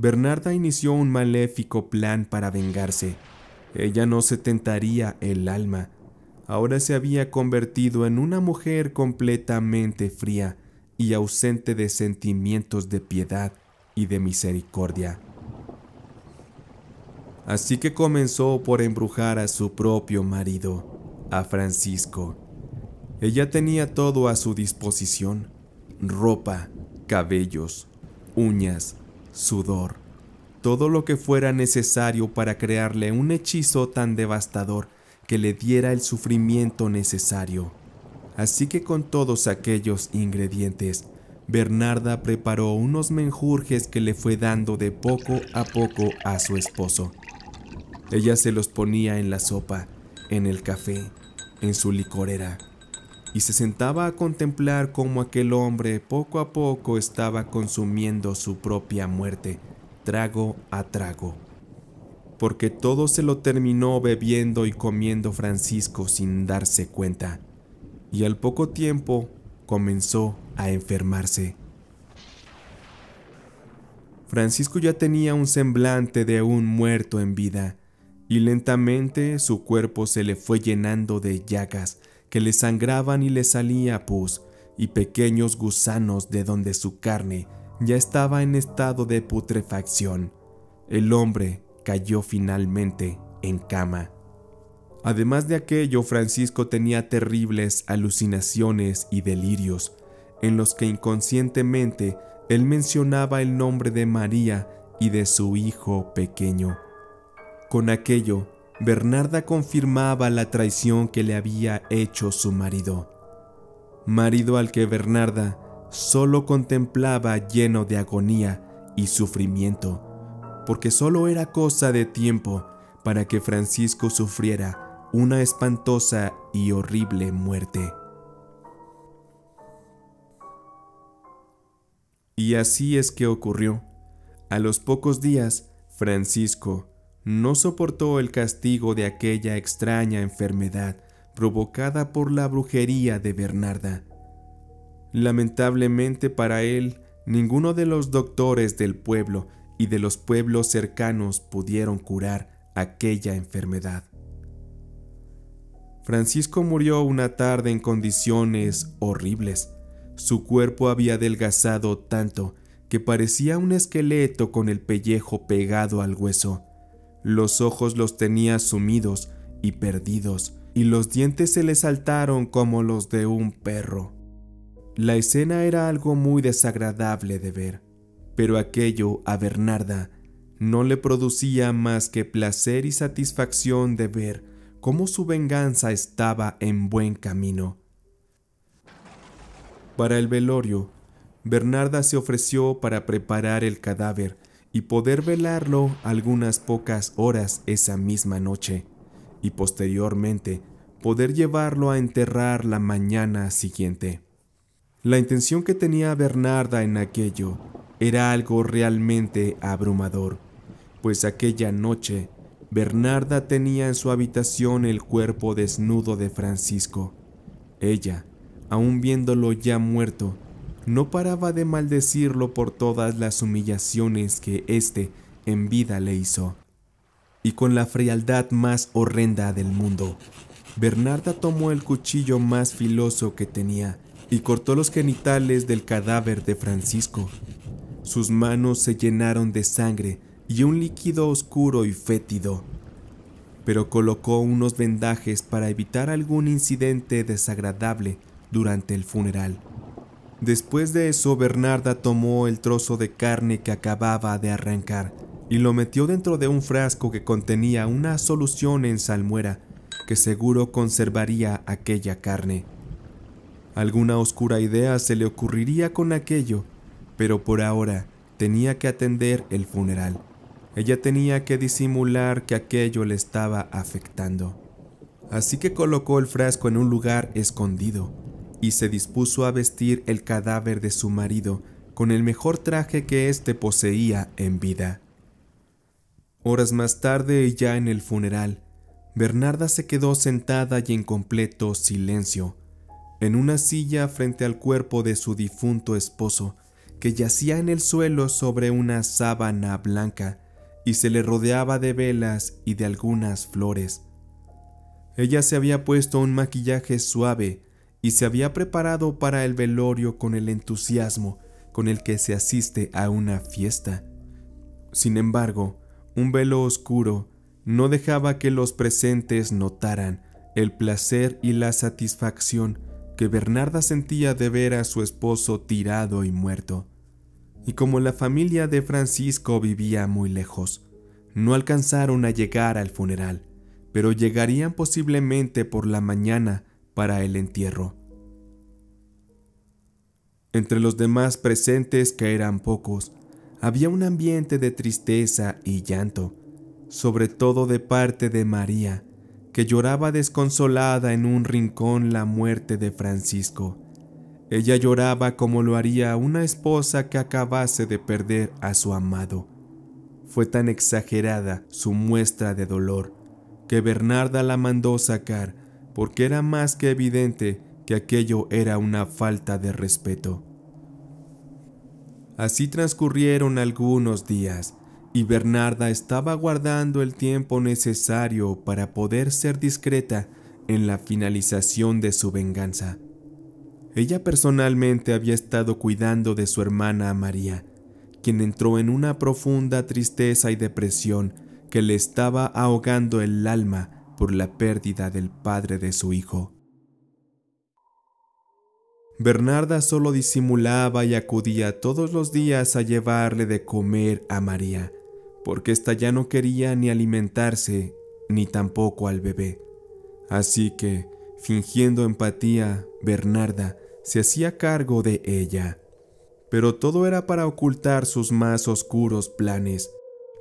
Bernarda inició un maléfico plan para vengarse. Ella no se tentaría el alma. Ahora se había convertido en una mujer completamente fría y ausente de sentimientos de piedad y de misericordia. Así que comenzó por embrujar a su propio marido, a Francisco. Ella tenía todo a su disposición, ropa, cabellos, uñas, sudor, todo lo que fuera necesario para crearle un hechizo tan devastador que le diera el sufrimiento necesario. Así que con todos aquellos ingredientes, Bernarda preparó unos menjurjes que le fue dando de poco a poco a su esposo. Ella se los ponía en la sopa, en el café, en su licorera, y se sentaba a contemplar cómo aquel hombre poco a poco estaba consumiendo su propia muerte, trago a trago. Porque todo se lo terminó bebiendo y comiendo Francisco sin darse cuenta, y al poco tiempo comenzó a enfermarse. Francisco ya tenía un semblante de un muerto en vida, y lentamente su cuerpo se le fue llenando de llagas, que le sangraban y le salía pus, y pequeños gusanos de donde su carne ya estaba en estado de putrefacción. El hombre cayó finalmente en cama. Además de aquello, Francisco tenía terribles alucinaciones y delirios, en los que inconscientemente él mencionaba el nombre de María y de su hijo pequeño. Con aquello, Bernarda confirmaba la traición que le había hecho su marido, marido al que Bernarda solo contemplaba lleno de agonía y sufrimiento, porque solo era cosa de tiempo para que Francisco sufriera una espantosa y horrible muerte. Y así es que ocurrió. A los pocos días, Francisco, no soportó el castigo de aquella extraña enfermedad provocada por la brujería de Bernarda. Lamentablemente para él, ninguno de los doctores del pueblo y de los pueblos cercanos pudieron curar aquella enfermedad. Francisco murió una tarde en condiciones horribles. Su cuerpo había adelgazado tanto que parecía un esqueleto con el pellejo pegado al hueso. Los ojos los tenía sumidos y perdidos, y los dientes se le saltaron como los de un perro. La escena era algo muy desagradable de ver, pero aquello a Bernarda no le producía más que placer y satisfacción de ver cómo su venganza estaba en buen camino. Para el velorio, Bernarda se ofreció para preparar el cadáver y poder velarlo algunas pocas horas esa misma noche, y posteriormente poder llevarlo a enterrar la mañana siguiente. La intención que tenía Bernarda en aquello era algo realmente abrumador, pues aquella noche Bernarda tenía en su habitación el cuerpo desnudo de Francisco. Ella, aún viéndolo ya muerto, no paraba de maldecirlo por todas las humillaciones que éste en vida le hizo. Y con la frialdad más horrenda del mundo, Bernarda tomó el cuchillo más filoso que tenía y cortó los genitales del cadáver de Francisco. Sus manos se llenaron de sangre y un líquido oscuro y fétido, pero colocó unos vendajes para evitar algún incidente desagradable durante el funeral. Después de eso, Bernarda tomó el trozo de carne que acababa de arrancar y lo metió dentro de un frasco que contenía una solución en salmuera que seguro conservaría aquella carne. Alguna oscura idea se le ocurriría con aquello, pero por ahora tenía que atender el funeral. Ella tenía que disimular que aquello le estaba afectando. Así que colocó el frasco en un lugar escondido y se dispuso a vestir el cadáver de su marido con el mejor traje que éste poseía en vida. Horas más tarde y ya en el funeral, Bernarda se quedó sentada y en completo silencio, en una silla frente al cuerpo de su difunto esposo, que yacía en el suelo sobre una sábana blanca y se le rodeaba de velas y de algunas flores. Ella se había puesto un maquillaje suave, y se había preparado para el velorio con el entusiasmo con el que se asiste a una fiesta. Sin embargo, un velo oscuro no dejaba que los presentes notaran el placer y la satisfacción que Bernarda sentía de ver a su esposo tirado y muerto. Y como la familia de Francisco vivía muy lejos, no alcanzaron a llegar al funeral, pero llegarían posiblemente por la mañana para el entierro. Entre los demás presentes, que eran pocos, había un ambiente de tristeza y llanto, sobre todo de parte de María, que lloraba desconsolada en un rincón la muerte de Francisco. Ella lloraba como lo haría una esposa que acabase de perder a su amado. Fue tan exagerada su muestra de dolor que Bernarda la mandó sacar porque era más que evidente que aquello era una falta de respeto. Así transcurrieron algunos días, y Bernarda estaba guardando el tiempo necesario para poder ser discreta en la finalización de su venganza. Ella personalmente había estado cuidando de su hermana María, quien entró en una profunda tristeza y depresión que le estaba ahogando el alma por la pérdida del padre de su hijo. Bernarda solo disimulaba y acudía todos los días a llevarle de comer a María, porque ésta ya no quería ni alimentarse, ni tampoco al bebé. Así que, fingiendo empatía, Bernarda se hacía cargo de ella. Pero todo era para ocultar sus más oscuros planes,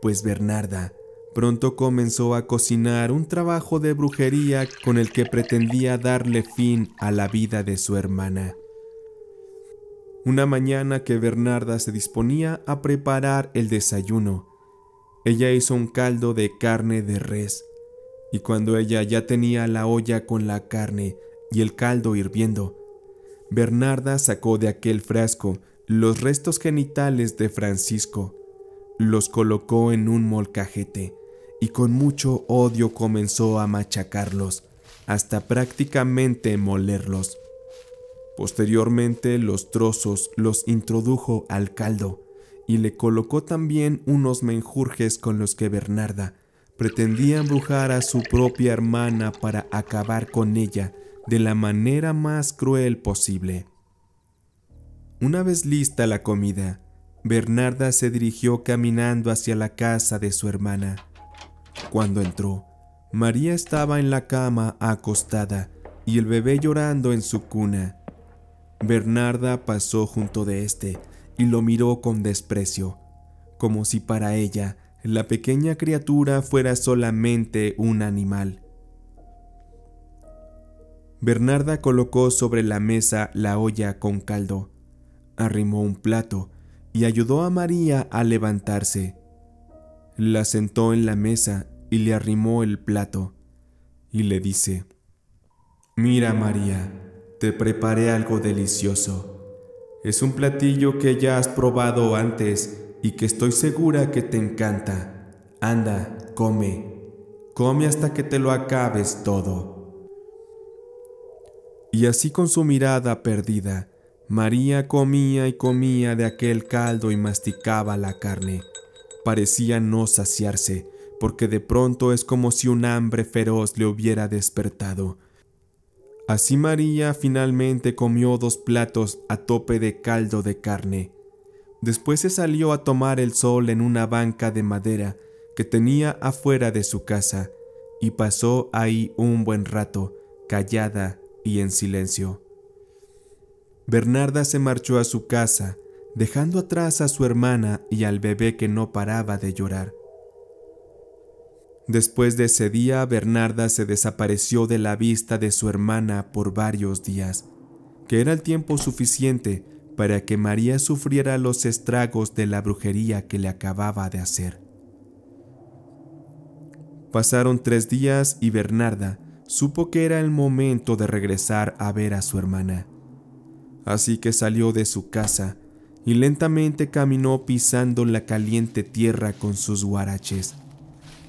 pues Bernarda Pronto comenzó a cocinar un trabajo de brujería con el que pretendía darle fin a la vida de su hermana. Una mañana que Bernarda se disponía a preparar el desayuno, ella hizo un caldo de carne de res, y cuando ella ya tenía la olla con la carne y el caldo hirviendo, Bernarda sacó de aquel frasco los restos genitales de Francisco, los colocó en un molcajete y con mucho odio comenzó a machacarlos, hasta prácticamente molerlos. Posteriormente los trozos los introdujo al caldo y le colocó también unos menjurjes con los que Bernarda pretendía embrujar a su propia hermana para acabar con ella de la manera más cruel posible. Una vez lista la comida, Bernarda se dirigió caminando hacia la casa de su hermana. Cuando entró, María estaba en la cama acostada y el bebé llorando en su cuna. Bernarda pasó junto de éste y lo miró con desprecio, como si para ella la pequeña criatura fuera solamente un animal. Bernarda colocó sobre la mesa la olla con caldo, arrimó un plato y ayudó a María a levantarse la sentó en la mesa y le arrimó el plato, y le dice, Mira María, te preparé algo delicioso. Es un platillo que ya has probado antes y que estoy segura que te encanta. Anda, come, come hasta que te lo acabes todo. Y así con su mirada perdida, María comía y comía de aquel caldo y masticaba la carne parecía no saciarse, porque de pronto es como si un hambre feroz le hubiera despertado. Así María finalmente comió dos platos a tope de caldo de carne. Después se salió a tomar el sol en una banca de madera que tenía afuera de su casa, y pasó ahí un buen rato, callada y en silencio. Bernarda se marchó a su casa, dejando atrás a su hermana y al bebé que no paraba de llorar. Después de ese día, Bernarda se desapareció de la vista de su hermana por varios días, que era el tiempo suficiente para que María sufriera los estragos de la brujería que le acababa de hacer. Pasaron tres días y Bernarda supo que era el momento de regresar a ver a su hermana. Así que salió de su casa y lentamente caminó pisando la caliente tierra con sus guaraches.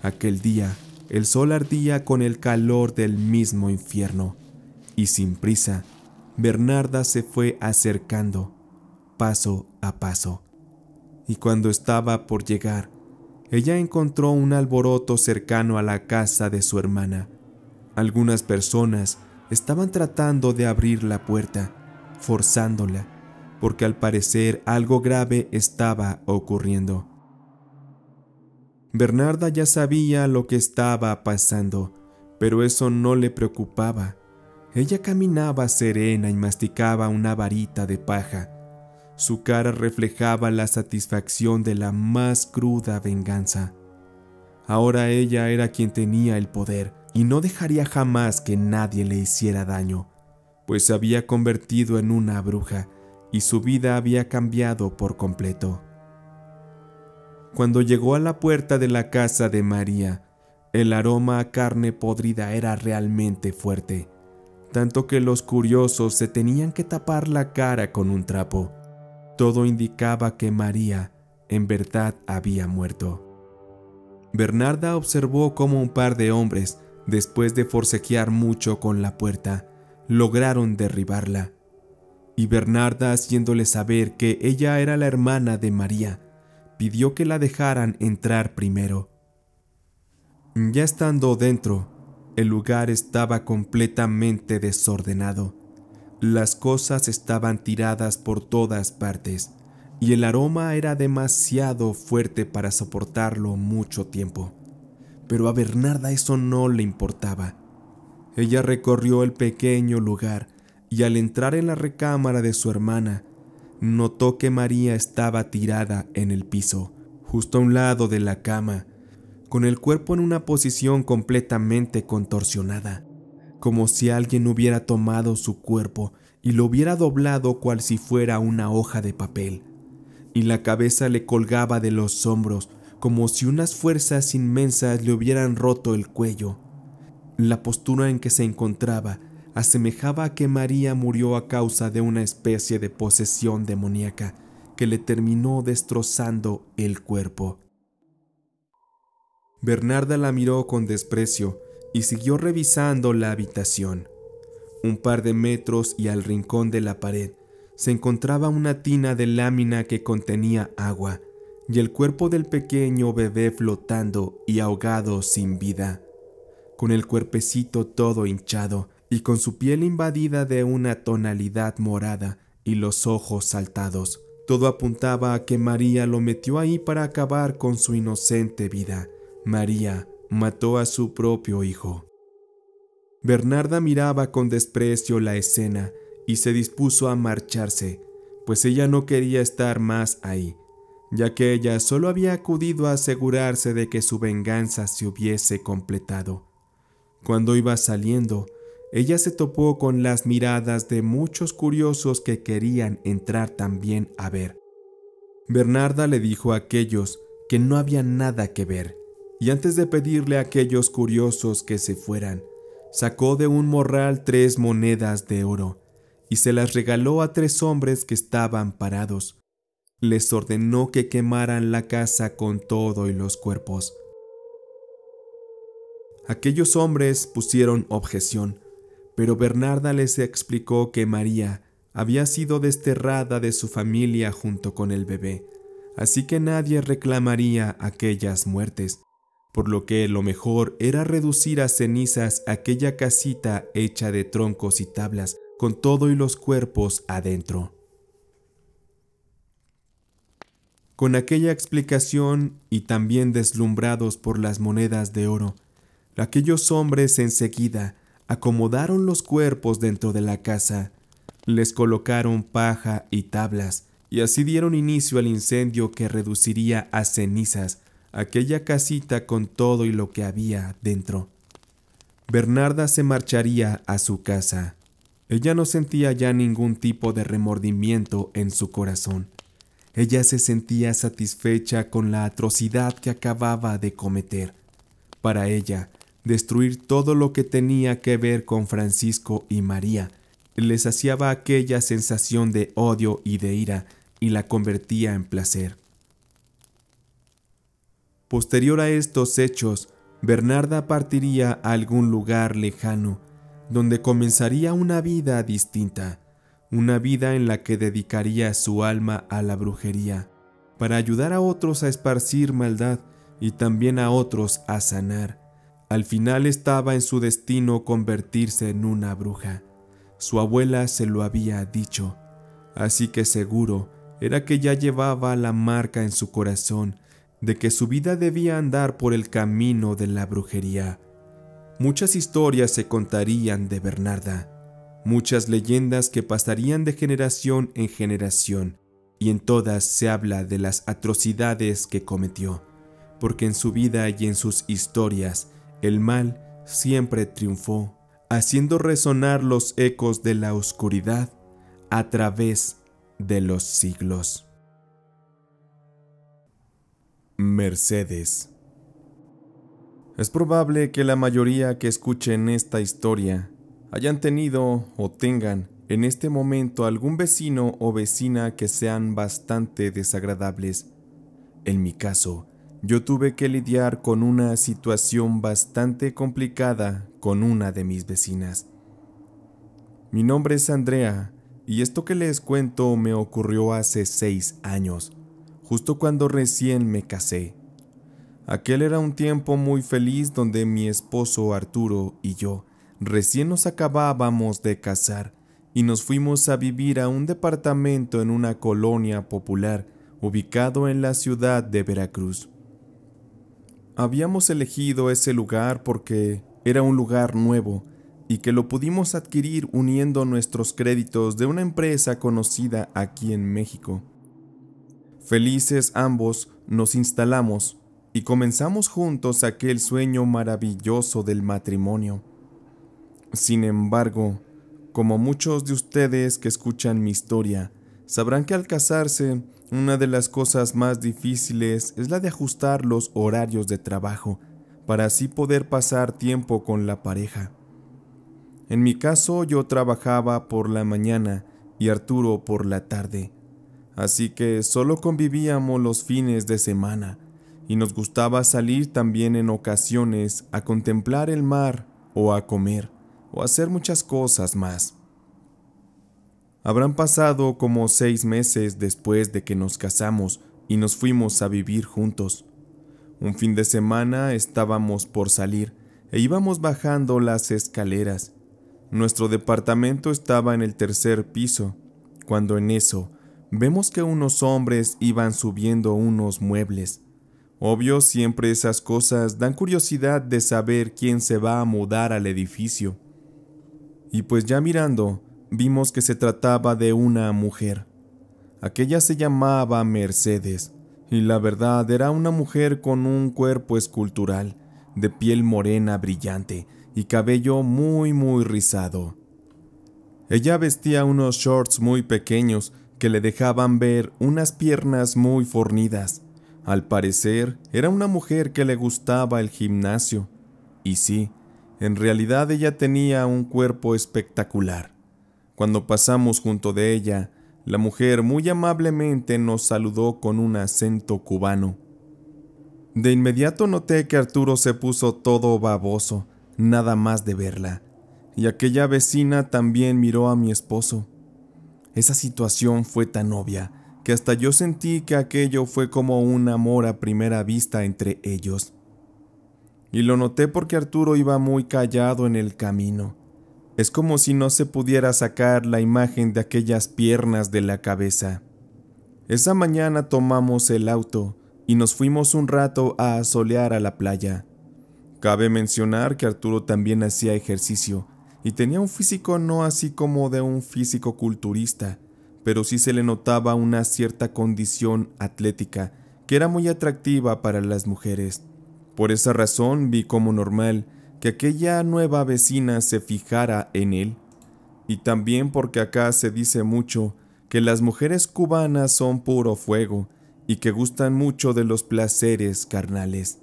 Aquel día, el sol ardía con el calor del mismo infierno, y sin prisa, Bernarda se fue acercando, paso a paso. Y cuando estaba por llegar, ella encontró un alboroto cercano a la casa de su hermana. Algunas personas estaban tratando de abrir la puerta, forzándola, porque al parecer algo grave estaba ocurriendo. Bernarda ya sabía lo que estaba pasando, pero eso no le preocupaba. Ella caminaba serena y masticaba una varita de paja. Su cara reflejaba la satisfacción de la más cruda venganza. Ahora ella era quien tenía el poder y no dejaría jamás que nadie le hiciera daño, pues se había convertido en una bruja y su vida había cambiado por completo. Cuando llegó a la puerta de la casa de María, el aroma a carne podrida era realmente fuerte, tanto que los curiosos se tenían que tapar la cara con un trapo. Todo indicaba que María en verdad había muerto. Bernarda observó cómo un par de hombres, después de forcejear mucho con la puerta, lograron derribarla y Bernarda, haciéndole saber que ella era la hermana de María, pidió que la dejaran entrar primero. Ya estando dentro, el lugar estaba completamente desordenado. Las cosas estaban tiradas por todas partes y el aroma era demasiado fuerte para soportarlo mucho tiempo. Pero a Bernarda eso no le importaba. Ella recorrió el pequeño lugar y al entrar en la recámara de su hermana, notó que María estaba tirada en el piso, justo a un lado de la cama, con el cuerpo en una posición completamente contorsionada, como si alguien hubiera tomado su cuerpo y lo hubiera doblado cual si fuera una hoja de papel, y la cabeza le colgaba de los hombros como si unas fuerzas inmensas le hubieran roto el cuello. La postura en que se encontraba asemejaba a que María murió a causa de una especie de posesión demoníaca que le terminó destrozando el cuerpo. Bernarda la miró con desprecio y siguió revisando la habitación. Un par de metros y al rincón de la pared se encontraba una tina de lámina que contenía agua y el cuerpo del pequeño bebé flotando y ahogado sin vida, con el cuerpecito todo hinchado y con su piel invadida de una tonalidad morada y los ojos saltados. Todo apuntaba a que María lo metió ahí para acabar con su inocente vida. María mató a su propio hijo. Bernarda miraba con desprecio la escena y se dispuso a marcharse, pues ella no quería estar más ahí, ya que ella solo había acudido a asegurarse de que su venganza se hubiese completado. Cuando iba saliendo, ella se topó con las miradas de muchos curiosos que querían entrar también a ver. Bernarda le dijo a aquellos que no había nada que ver, y antes de pedirle a aquellos curiosos que se fueran, sacó de un morral tres monedas de oro y se las regaló a tres hombres que estaban parados. Les ordenó que quemaran la casa con todo y los cuerpos. Aquellos hombres pusieron objeción, pero Bernarda les explicó que María había sido desterrada de su familia junto con el bebé, así que nadie reclamaría aquellas muertes, por lo que lo mejor era reducir a cenizas aquella casita hecha de troncos y tablas, con todo y los cuerpos adentro. Con aquella explicación y también deslumbrados por las monedas de oro, aquellos hombres enseguida acomodaron los cuerpos dentro de la casa, les colocaron paja y tablas, y así dieron inicio al incendio que reduciría a cenizas aquella casita con todo y lo que había dentro. Bernarda se marcharía a su casa. Ella no sentía ya ningún tipo de remordimiento en su corazón. Ella se sentía satisfecha con la atrocidad que acababa de cometer. Para ella, destruir todo lo que tenía que ver con Francisco y María. Les saciaba aquella sensación de odio y de ira y la convertía en placer. Posterior a estos hechos, Bernarda partiría a algún lugar lejano, donde comenzaría una vida distinta, una vida en la que dedicaría su alma a la brujería, para ayudar a otros a esparcir maldad y también a otros a sanar. Al final estaba en su destino convertirse en una bruja. Su abuela se lo había dicho, así que seguro era que ya llevaba la marca en su corazón de que su vida debía andar por el camino de la brujería. Muchas historias se contarían de Bernarda, muchas leyendas que pasarían de generación en generación, y en todas se habla de las atrocidades que cometió, porque en su vida y en sus historias el mal siempre triunfó, haciendo resonar los ecos de la oscuridad a través de los siglos. Mercedes Es probable que la mayoría que escuchen esta historia hayan tenido o tengan en este momento algún vecino o vecina que sean bastante desagradables. En mi caso, yo tuve que lidiar con una situación bastante complicada con una de mis vecinas. Mi nombre es Andrea y esto que les cuento me ocurrió hace seis años, justo cuando recién me casé. Aquel era un tiempo muy feliz donde mi esposo Arturo y yo recién nos acabábamos de casar y nos fuimos a vivir a un departamento en una colonia popular ubicado en la ciudad de Veracruz. Habíamos elegido ese lugar porque era un lugar nuevo y que lo pudimos adquirir uniendo nuestros créditos de una empresa conocida aquí en México. Felices ambos nos instalamos y comenzamos juntos aquel sueño maravilloso del matrimonio. Sin embargo, como muchos de ustedes que escuchan mi historia, sabrán que al casarse una de las cosas más difíciles es la de ajustar los horarios de trabajo para así poder pasar tiempo con la pareja. En mi caso yo trabajaba por la mañana y Arturo por la tarde, así que solo convivíamos los fines de semana y nos gustaba salir también en ocasiones a contemplar el mar o a comer o hacer muchas cosas más. Habrán pasado como seis meses después de que nos casamos y nos fuimos a vivir juntos. Un fin de semana estábamos por salir e íbamos bajando las escaleras. Nuestro departamento estaba en el tercer piso, cuando en eso vemos que unos hombres iban subiendo unos muebles. Obvio, siempre esas cosas dan curiosidad de saber quién se va a mudar al edificio. Y pues ya mirando, vimos que se trataba de una mujer. Aquella se llamaba Mercedes, y la verdad era una mujer con un cuerpo escultural, de piel morena brillante y cabello muy muy rizado. Ella vestía unos shorts muy pequeños que le dejaban ver unas piernas muy fornidas. Al parecer, era una mujer que le gustaba el gimnasio. Y sí, en realidad ella tenía un cuerpo espectacular. Cuando pasamos junto de ella, la mujer muy amablemente nos saludó con un acento cubano. De inmediato noté que Arturo se puso todo baboso, nada más de verla, y aquella vecina también miró a mi esposo. Esa situación fue tan obvia que hasta yo sentí que aquello fue como un amor a primera vista entre ellos. Y lo noté porque Arturo iba muy callado en el camino, es como si no se pudiera sacar la imagen de aquellas piernas de la cabeza. Esa mañana tomamos el auto y nos fuimos un rato a solear a la playa. Cabe mencionar que Arturo también hacía ejercicio y tenía un físico no así como de un físico culturista, pero sí se le notaba una cierta condición atlética que era muy atractiva para las mujeres. Por esa razón vi como normal que aquella nueva vecina se fijara en él, y también porque acá se dice mucho que las mujeres cubanas son puro fuego y que gustan mucho de los placeres carnales.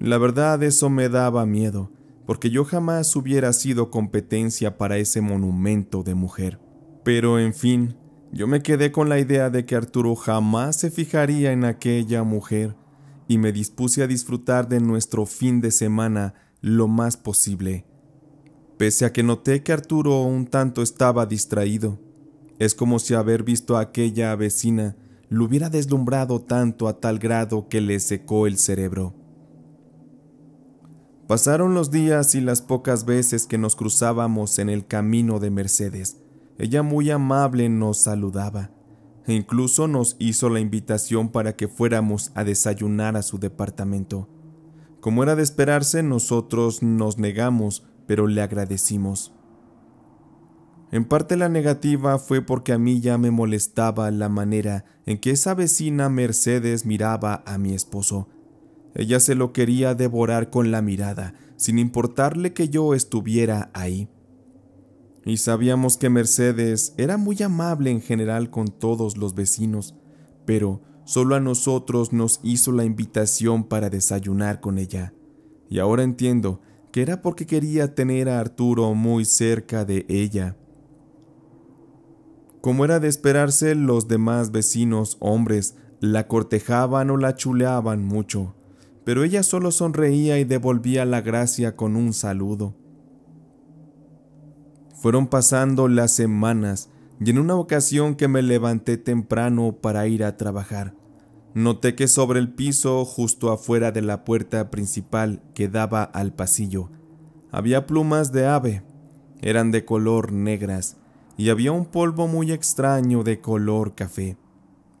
La verdad eso me daba miedo, porque yo jamás hubiera sido competencia para ese monumento de mujer. Pero en fin, yo me quedé con la idea de que Arturo jamás se fijaría en aquella mujer, y me dispuse a disfrutar de nuestro fin de semana lo más posible. Pese a que noté que Arturo un tanto estaba distraído, es como si haber visto a aquella vecina lo hubiera deslumbrado tanto a tal grado que le secó el cerebro. Pasaron los días y las pocas veces que nos cruzábamos en el camino de Mercedes, ella muy amable nos saludaba e incluso nos hizo la invitación para que fuéramos a desayunar a su departamento. Como era de esperarse, nosotros nos negamos, pero le agradecimos. En parte la negativa fue porque a mí ya me molestaba la manera en que esa vecina Mercedes miraba a mi esposo. Ella se lo quería devorar con la mirada, sin importarle que yo estuviera ahí. Y sabíamos que Mercedes era muy amable en general con todos los vecinos, pero solo a nosotros nos hizo la invitación para desayunar con ella. Y ahora entiendo que era porque quería tener a Arturo muy cerca de ella. Como era de esperarse, los demás vecinos hombres la cortejaban o la chuleaban mucho, pero ella solo sonreía y devolvía la gracia con un saludo. Fueron pasando las semanas y en una ocasión que me levanté temprano para ir a trabajar, noté que sobre el piso, justo afuera de la puerta principal que daba al pasillo, había plumas de ave, eran de color negras, y había un polvo muy extraño de color café.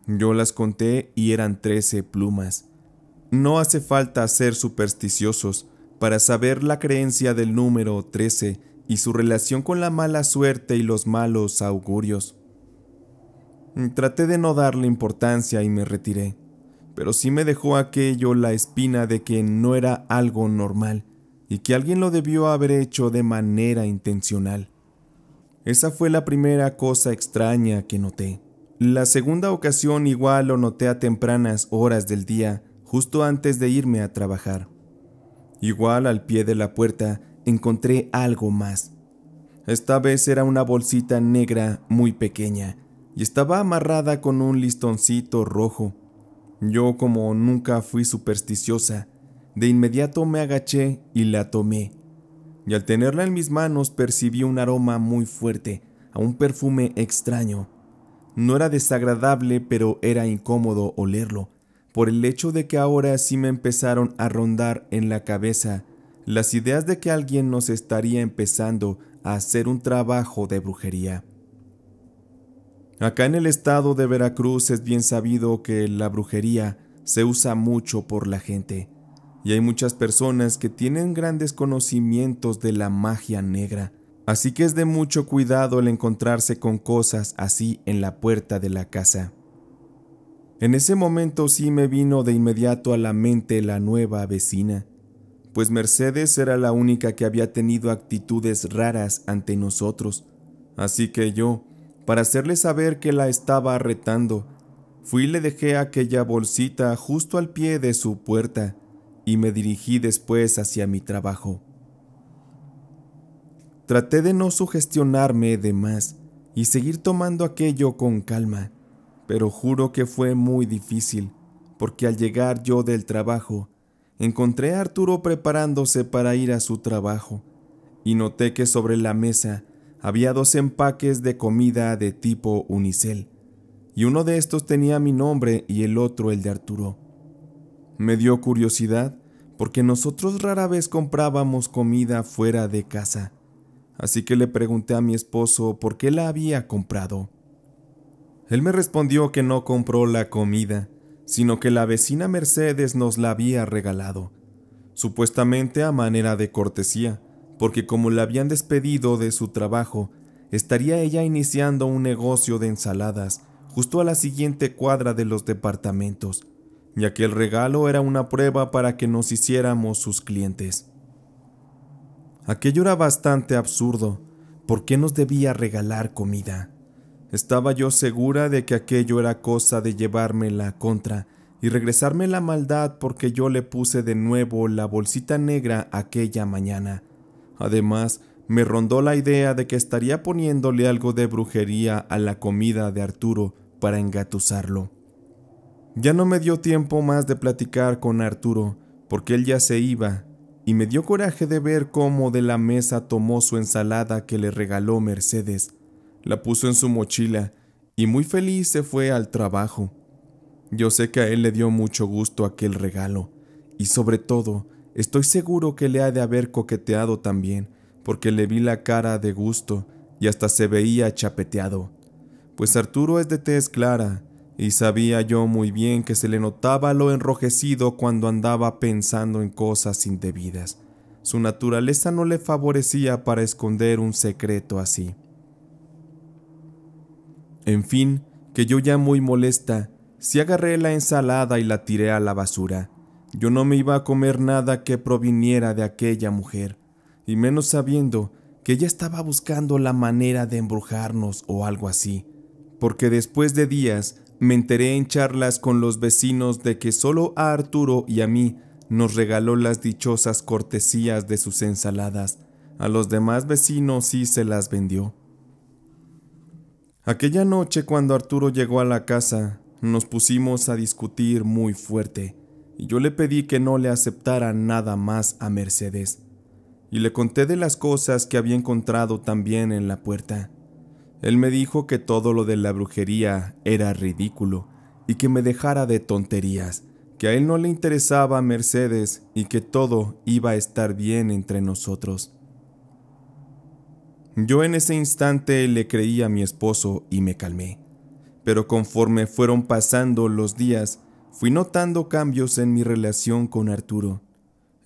Yo las conté y eran trece plumas. No hace falta ser supersticiosos para saber la creencia del número trece y su relación con la mala suerte y los malos augurios. Traté de no darle importancia y me retiré, pero sí me dejó aquello la espina de que no era algo normal y que alguien lo debió haber hecho de manera intencional. Esa fue la primera cosa extraña que noté. La segunda ocasión igual lo noté a tempranas horas del día, justo antes de irme a trabajar. Igual al pie de la puerta encontré algo más. Esta vez era una bolsita negra muy pequeña y estaba amarrada con un listoncito rojo. Yo, como nunca fui supersticiosa, de inmediato me agaché y la tomé. Y al tenerla en mis manos percibí un aroma muy fuerte, a un perfume extraño. No era desagradable, pero era incómodo olerlo, por el hecho de que ahora sí me empezaron a rondar en la cabeza las ideas de que alguien nos estaría empezando a hacer un trabajo de brujería. Acá en el estado de Veracruz es bien sabido que la brujería se usa mucho por la gente, y hay muchas personas que tienen grandes conocimientos de la magia negra, así que es de mucho cuidado el encontrarse con cosas así en la puerta de la casa. En ese momento sí me vino de inmediato a la mente la nueva vecina, pues Mercedes era la única que había tenido actitudes raras ante nosotros, así que yo, para hacerle saber que la estaba retando, fui y le dejé aquella bolsita justo al pie de su puerta y me dirigí después hacia mi trabajo. Traté de no sugestionarme de más y seguir tomando aquello con calma, pero juro que fue muy difícil, porque al llegar yo del trabajo, encontré a Arturo preparándose para ir a su trabajo y noté que sobre la mesa había dos empaques de comida de tipo unicel, y uno de estos tenía mi nombre y el otro el de Arturo. Me dio curiosidad porque nosotros rara vez comprábamos comida fuera de casa, así que le pregunté a mi esposo por qué la había comprado. Él me respondió que no compró la comida, sino que la vecina Mercedes nos la había regalado, supuestamente a manera de cortesía, porque como la habían despedido de su trabajo, estaría ella iniciando un negocio de ensaladas justo a la siguiente cuadra de los departamentos, ya que el regalo era una prueba para que nos hiciéramos sus clientes. Aquello era bastante absurdo. ¿Por qué nos debía regalar comida? Estaba yo segura de que aquello era cosa de llevarme la contra y regresarme la maldad porque yo le puse de nuevo la bolsita negra aquella mañana. Además, me rondó la idea de que estaría poniéndole algo de brujería a la comida de Arturo para engatusarlo. Ya no me dio tiempo más de platicar con Arturo, porque él ya se iba, y me dio coraje de ver cómo de la mesa tomó su ensalada que le regaló Mercedes, la puso en su mochila y muy feliz se fue al trabajo. Yo sé que a él le dio mucho gusto aquel regalo, y sobre todo, estoy seguro que le ha de haber coqueteado también, porque le vi la cara de gusto y hasta se veía chapeteado. Pues Arturo es de tez clara, y sabía yo muy bien que se le notaba lo enrojecido cuando andaba pensando en cosas indebidas. Su naturaleza no le favorecía para esconder un secreto así. En fin, que yo ya muy molesta, si agarré la ensalada y la tiré a la basura. Yo no me iba a comer nada que proviniera de aquella mujer, y menos sabiendo que ella estaba buscando la manera de embrujarnos o algo así, porque después de días me enteré en charlas con los vecinos de que solo a Arturo y a mí nos regaló las dichosas cortesías de sus ensaladas, a los demás vecinos sí se las vendió. Aquella noche cuando Arturo llegó a la casa, nos pusimos a discutir muy fuerte y yo le pedí que no le aceptara nada más a Mercedes. Y le conté de las cosas que había encontrado también en la puerta. Él me dijo que todo lo de la brujería era ridículo y que me dejara de tonterías, que a él no le interesaba Mercedes y que todo iba a estar bien entre nosotros. Yo en ese instante le creí a mi esposo y me calmé, pero conforme fueron pasando los días, fui notando cambios en mi relación con Arturo.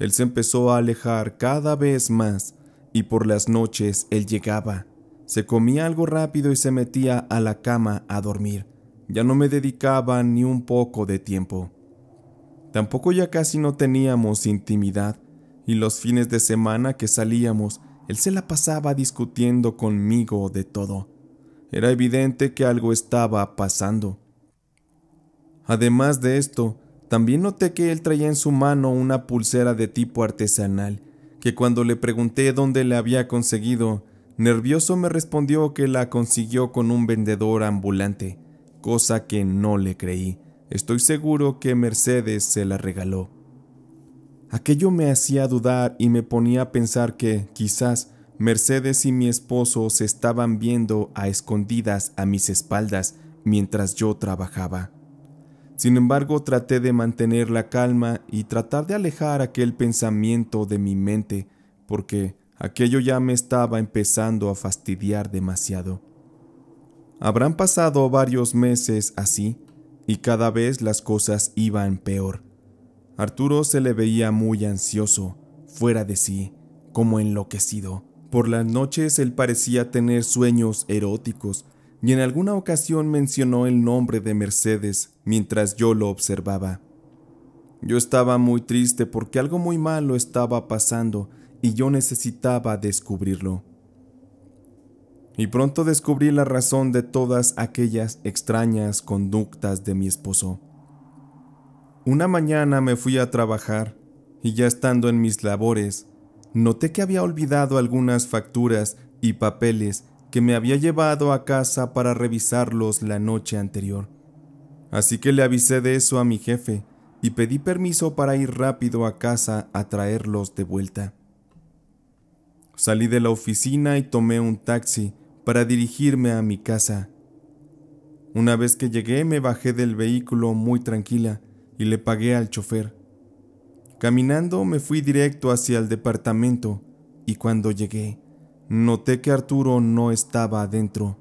Él se empezó a alejar cada vez más y por las noches él llegaba, se comía algo rápido y se metía a la cama a dormir. Ya no me dedicaba ni un poco de tiempo. Tampoco ya casi no teníamos intimidad y los fines de semana que salíamos él se la pasaba discutiendo conmigo de todo. Era evidente que algo estaba pasando. Además de esto, también noté que él traía en su mano una pulsera de tipo artesanal, que cuando le pregunté dónde la había conseguido, nervioso me respondió que la consiguió con un vendedor ambulante, cosa que no le creí. Estoy seguro que Mercedes se la regaló. Aquello me hacía dudar y me ponía a pensar que, quizás, Mercedes y mi esposo se estaban viendo a escondidas a mis espaldas mientras yo trabajaba. Sin embargo, traté de mantener la calma y tratar de alejar aquel pensamiento de mi mente, porque aquello ya me estaba empezando a fastidiar demasiado. Habrán pasado varios meses así, y cada vez las cosas iban peor. Arturo se le veía muy ansioso, fuera de sí, como enloquecido. Por las noches él parecía tener sueños eróticos y en alguna ocasión mencionó el nombre de Mercedes mientras yo lo observaba. Yo estaba muy triste porque algo muy malo estaba pasando y yo necesitaba descubrirlo. Y pronto descubrí la razón de todas aquellas extrañas conductas de mi esposo. Una mañana me fui a trabajar y ya estando en mis labores, noté que había olvidado algunas facturas y papeles que me había llevado a casa para revisarlos la noche anterior. Así que le avisé de eso a mi jefe y pedí permiso para ir rápido a casa a traerlos de vuelta. Salí de la oficina y tomé un taxi para dirigirme a mi casa. Una vez que llegué me bajé del vehículo muy tranquila y le pagué al chofer. Caminando me fui directo hacia el departamento y cuando llegué, noté que Arturo no estaba adentro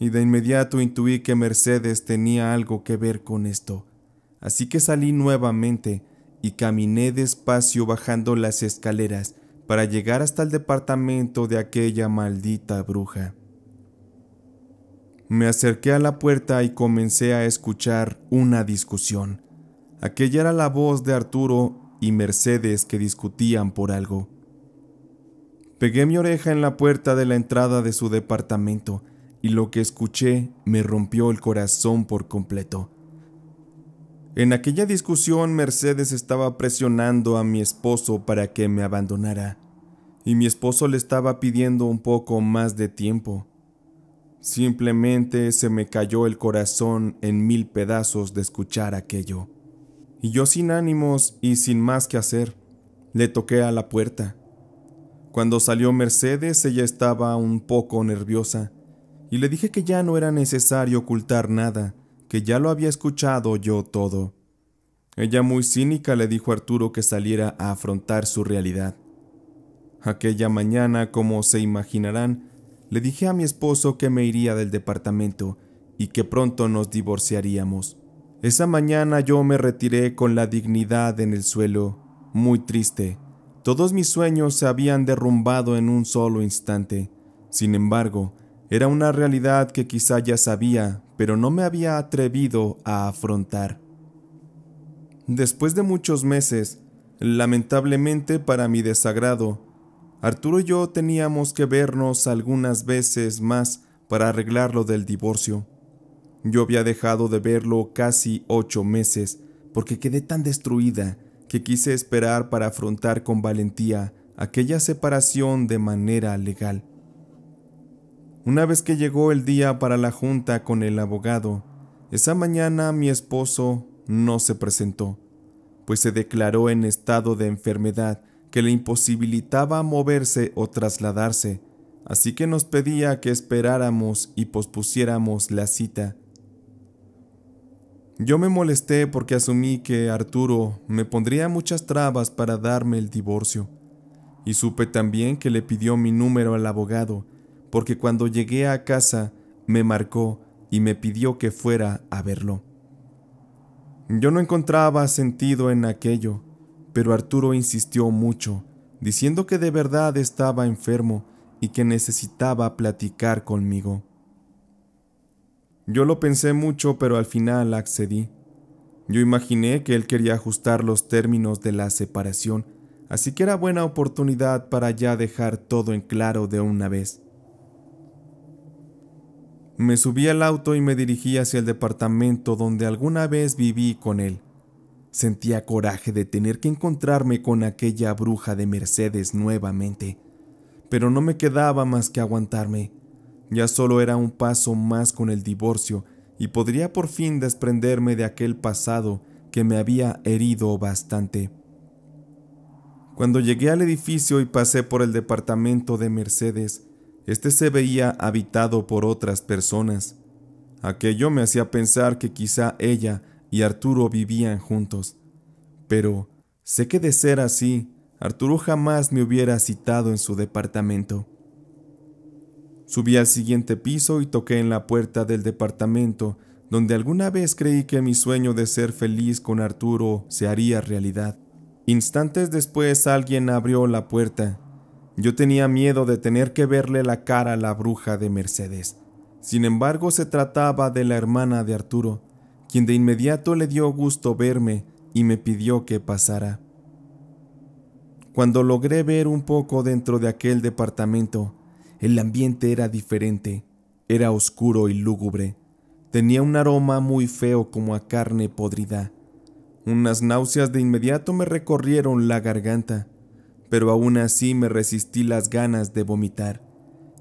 y de inmediato intuí que Mercedes tenía algo que ver con esto. Así que salí nuevamente y caminé despacio bajando las escaleras para llegar hasta el departamento de aquella maldita bruja. Me acerqué a la puerta y comencé a escuchar una discusión. Aquella era la voz de Arturo y Mercedes que discutían por algo. Pegué mi oreja en la puerta de la entrada de su departamento y lo que escuché me rompió el corazón por completo. En aquella discusión Mercedes estaba presionando a mi esposo para que me abandonara, y mi esposo le estaba pidiendo un poco más de tiempo. Simplemente se me cayó el corazón en mil pedazos de escuchar aquello y yo sin ánimos y sin más que hacer, le toqué a la puerta. Cuando salió Mercedes ella estaba un poco nerviosa y le dije que ya no era necesario ocultar nada, que ya lo había escuchado yo todo. Ella muy cínica le dijo a Arturo que saliera a afrontar su realidad. Aquella mañana, como se imaginarán, le dije a mi esposo que me iría del departamento y que pronto nos divorciaríamos. Esa mañana yo me retiré con la dignidad en el suelo, muy triste. Todos mis sueños se habían derrumbado en un solo instante. Sin embargo, era una realidad que quizá ya sabía, pero no me había atrevido a afrontar. Después de muchos meses, lamentablemente para mi desagrado, Arturo y yo teníamos que vernos algunas veces más para arreglar lo del divorcio. Yo había dejado de verlo casi ocho meses porque quedé tan destruida que quise esperar para afrontar con valentía aquella separación de manera legal. Una vez que llegó el día para la junta con el abogado, esa mañana mi esposo no se presentó, pues se declaró en estado de enfermedad que le imposibilitaba moverse o trasladarse, así que nos pedía que esperáramos y pospusiéramos la cita. Yo me molesté porque asumí que Arturo me pondría muchas trabas para darme el divorcio. Y supe también que le pidió mi número al abogado, porque cuando llegué a casa me marcó y me pidió que fuera a verlo. Yo no encontraba sentido en aquello, pero Arturo insistió mucho, diciendo que de verdad estaba enfermo y que necesitaba platicar conmigo. Yo lo pensé mucho, pero al final accedí. Yo imaginé que él quería ajustar los términos de la separación, así que era buena oportunidad para ya dejar todo en claro de una vez. Me subí al auto y me dirigí hacia el departamento donde alguna vez viví con él. Sentía coraje de tener que encontrarme con aquella bruja de Mercedes nuevamente, pero no me quedaba más que aguantarme. Ya solo era un paso más con el divorcio y podría por fin desprenderme de aquel pasado que me había herido bastante. Cuando llegué al edificio y pasé por el departamento de Mercedes, este se veía habitado por otras personas. Aquello me hacía pensar que quizá ella y Arturo vivían juntos. Pero sé que de ser así, Arturo jamás me hubiera citado en su departamento. Subí al siguiente piso y toqué en la puerta del departamento donde alguna vez creí que mi sueño de ser feliz con Arturo se haría realidad. Instantes después alguien abrió la puerta. Yo tenía miedo de tener que verle la cara a la bruja de Mercedes. Sin embargo, se trataba de la hermana de Arturo, quien de inmediato le dio gusto verme y me pidió que pasara. Cuando logré ver un poco dentro de aquel departamento, el ambiente era diferente, era oscuro y lúgubre. Tenía un aroma muy feo como a carne podrida. Unas náuseas de inmediato me recorrieron la garganta, pero aún así me resistí las ganas de vomitar,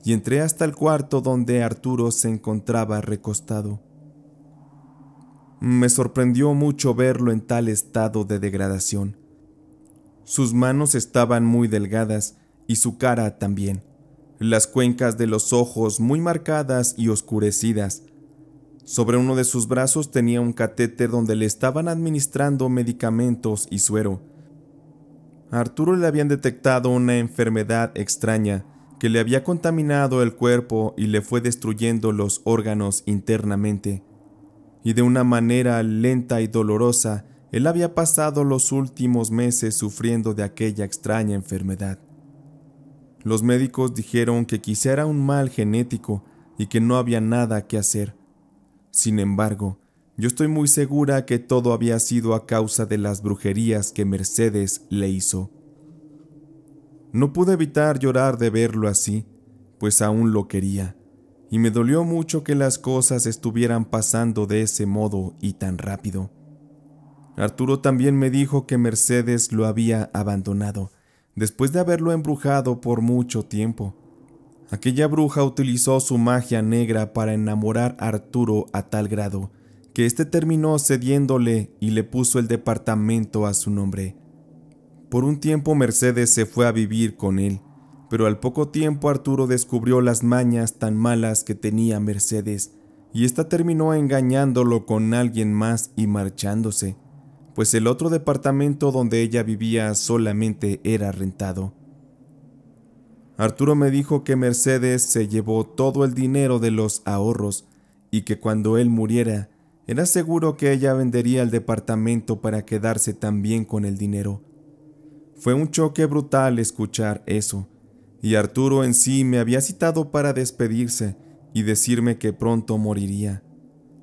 y entré hasta el cuarto donde Arturo se encontraba recostado. Me sorprendió mucho verlo en tal estado de degradación. Sus manos estaban muy delgadas y su cara también las cuencas de los ojos muy marcadas y oscurecidas. Sobre uno de sus brazos tenía un catéter donde le estaban administrando medicamentos y suero. A Arturo le habían detectado una enfermedad extraña que le había contaminado el cuerpo y le fue destruyendo los órganos internamente. Y de una manera lenta y dolorosa, él había pasado los últimos meses sufriendo de aquella extraña enfermedad. Los médicos dijeron que quizá era un mal genético y que no había nada que hacer. Sin embargo, yo estoy muy segura que todo había sido a causa de las brujerías que Mercedes le hizo. No pude evitar llorar de verlo así, pues aún lo quería, y me dolió mucho que las cosas estuvieran pasando de ese modo y tan rápido. Arturo también me dijo que Mercedes lo había abandonado, después de haberlo embrujado por mucho tiempo. Aquella bruja utilizó su magia negra para enamorar a Arturo a tal grado que éste terminó cediéndole y le puso el departamento a su nombre. Por un tiempo Mercedes se fue a vivir con él, pero al poco tiempo Arturo descubrió las mañas tan malas que tenía Mercedes, y ésta terminó engañándolo con alguien más y marchándose pues el otro departamento donde ella vivía solamente era rentado. Arturo me dijo que Mercedes se llevó todo el dinero de los ahorros y que cuando él muriera, era seguro que ella vendería el departamento para quedarse también con el dinero. Fue un choque brutal escuchar eso, y Arturo en sí me había citado para despedirse y decirme que pronto moriría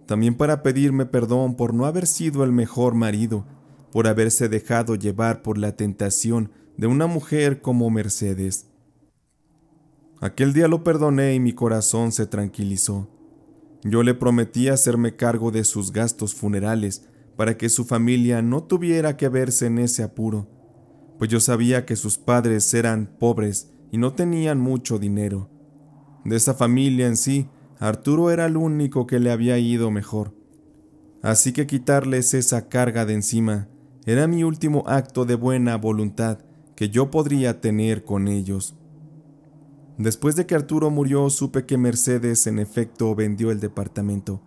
también para pedirme perdón por no haber sido el mejor marido, por haberse dejado llevar por la tentación de una mujer como Mercedes. Aquel día lo perdoné y mi corazón se tranquilizó. Yo le prometí hacerme cargo de sus gastos funerales para que su familia no tuviera que verse en ese apuro, pues yo sabía que sus padres eran pobres y no tenían mucho dinero. De esa familia en sí, Arturo era el único que le había ido mejor. Así que quitarles esa carga de encima era mi último acto de buena voluntad que yo podría tener con ellos. Después de que Arturo murió, supe que Mercedes en efecto vendió el departamento.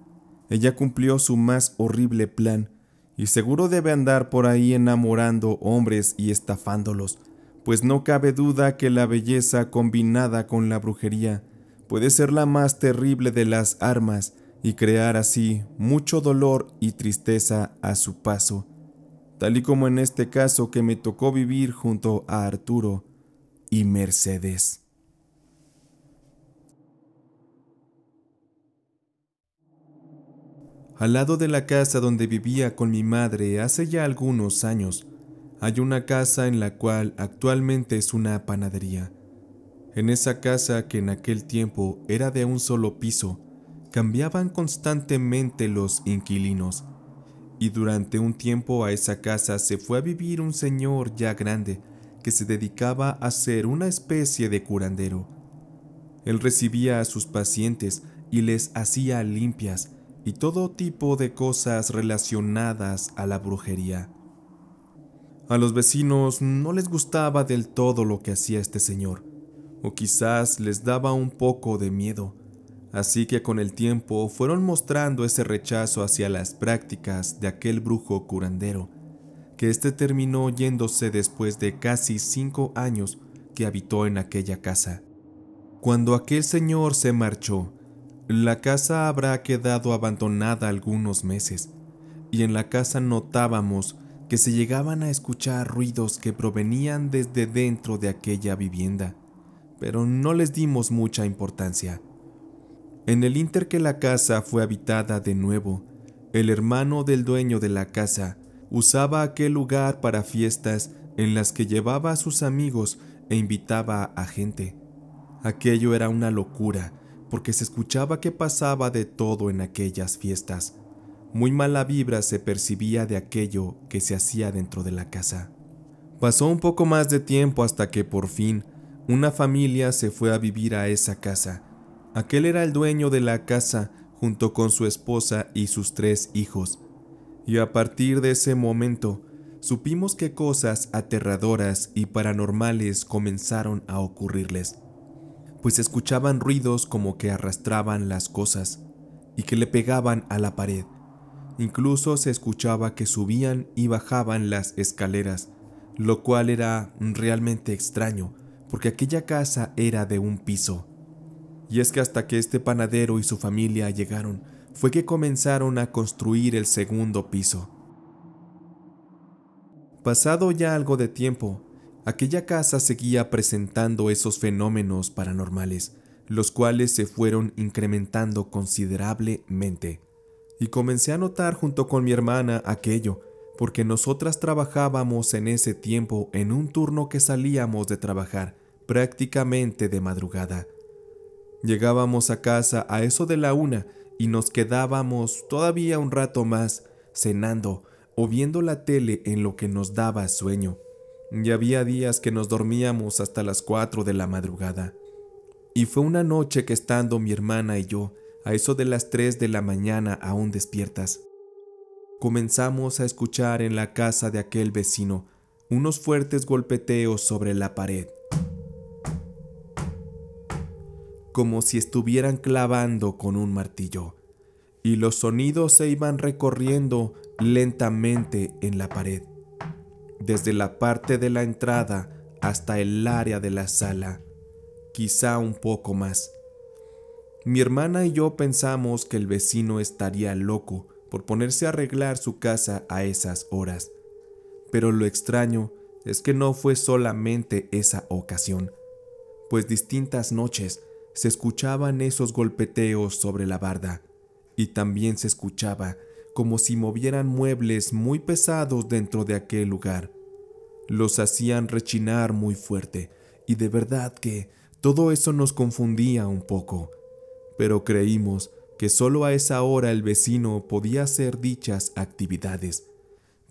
Ella cumplió su más horrible plan, y seguro debe andar por ahí enamorando hombres y estafándolos, pues no cabe duda que la belleza combinada con la brujería puede ser la más terrible de las armas y crear así mucho dolor y tristeza a su paso, tal y como en este caso que me tocó vivir junto a Arturo y Mercedes. Al lado de la casa donde vivía con mi madre hace ya algunos años, hay una casa en la cual actualmente es una panadería. En esa casa que en aquel tiempo era de un solo piso, cambiaban constantemente los inquilinos, y durante un tiempo a esa casa se fue a vivir un señor ya grande que se dedicaba a ser una especie de curandero. Él recibía a sus pacientes y les hacía limpias y todo tipo de cosas relacionadas a la brujería. A los vecinos no les gustaba del todo lo que hacía este señor, o quizás les daba un poco de miedo, así que con el tiempo fueron mostrando ese rechazo hacia las prácticas de aquel brujo curandero, que éste terminó yéndose después de casi cinco años que habitó en aquella casa. Cuando aquel señor se marchó, la casa habrá quedado abandonada algunos meses, y en la casa notábamos que se llegaban a escuchar ruidos que provenían desde dentro de aquella vivienda pero no les dimos mucha importancia. En el inter que la casa fue habitada de nuevo, el hermano del dueño de la casa usaba aquel lugar para fiestas en las que llevaba a sus amigos e invitaba a gente. Aquello era una locura, porque se escuchaba que pasaba de todo en aquellas fiestas. Muy mala vibra se percibía de aquello que se hacía dentro de la casa. Pasó un poco más de tiempo hasta que por fin una familia se fue a vivir a esa casa. Aquel era el dueño de la casa junto con su esposa y sus tres hijos. Y a partir de ese momento, supimos que cosas aterradoras y paranormales comenzaron a ocurrirles, pues escuchaban ruidos como que arrastraban las cosas y que le pegaban a la pared. Incluso se escuchaba que subían y bajaban las escaleras, lo cual era realmente extraño, porque aquella casa era de un piso. Y es que hasta que este panadero y su familia llegaron, fue que comenzaron a construir el segundo piso. Pasado ya algo de tiempo, aquella casa seguía presentando esos fenómenos paranormales, los cuales se fueron incrementando considerablemente. Y comencé a notar junto con mi hermana aquello, porque nosotras trabajábamos en ese tiempo en un turno que salíamos de trabajar prácticamente de madrugada. Llegábamos a casa a eso de la una y nos quedábamos todavía un rato más cenando o viendo la tele en lo que nos daba sueño. Y había días que nos dormíamos hasta las cuatro de la madrugada. Y fue una noche que estando mi hermana y yo, a eso de las tres de la mañana aún despiertas, comenzamos a escuchar en la casa de aquel vecino unos fuertes golpeteos sobre la pared, como si estuvieran clavando con un martillo, y los sonidos se iban recorriendo lentamente en la pared, desde la parte de la entrada hasta el área de la sala, quizá un poco más. Mi hermana y yo pensamos que el vecino estaría loco, por ponerse a arreglar su casa a esas horas. Pero lo extraño es que no fue solamente esa ocasión, pues distintas noches se escuchaban esos golpeteos sobre la barda, y también se escuchaba como si movieran muebles muy pesados dentro de aquel lugar. Los hacían rechinar muy fuerte, y de verdad que todo eso nos confundía un poco, pero creímos que solo a esa hora el vecino podía hacer dichas actividades,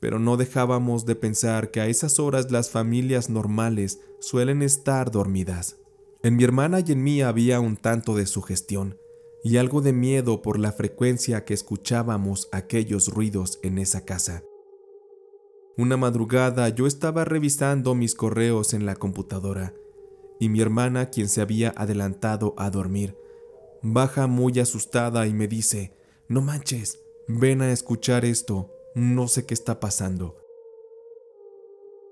pero no dejábamos de pensar que a esas horas las familias normales suelen estar dormidas. En mi hermana y en mí había un tanto de sugestión y algo de miedo por la frecuencia que escuchábamos aquellos ruidos en esa casa. Una madrugada yo estaba revisando mis correos en la computadora y mi hermana, quien se había adelantado a dormir, Baja muy asustada y me dice, no manches, ven a escuchar esto, no sé qué está pasando.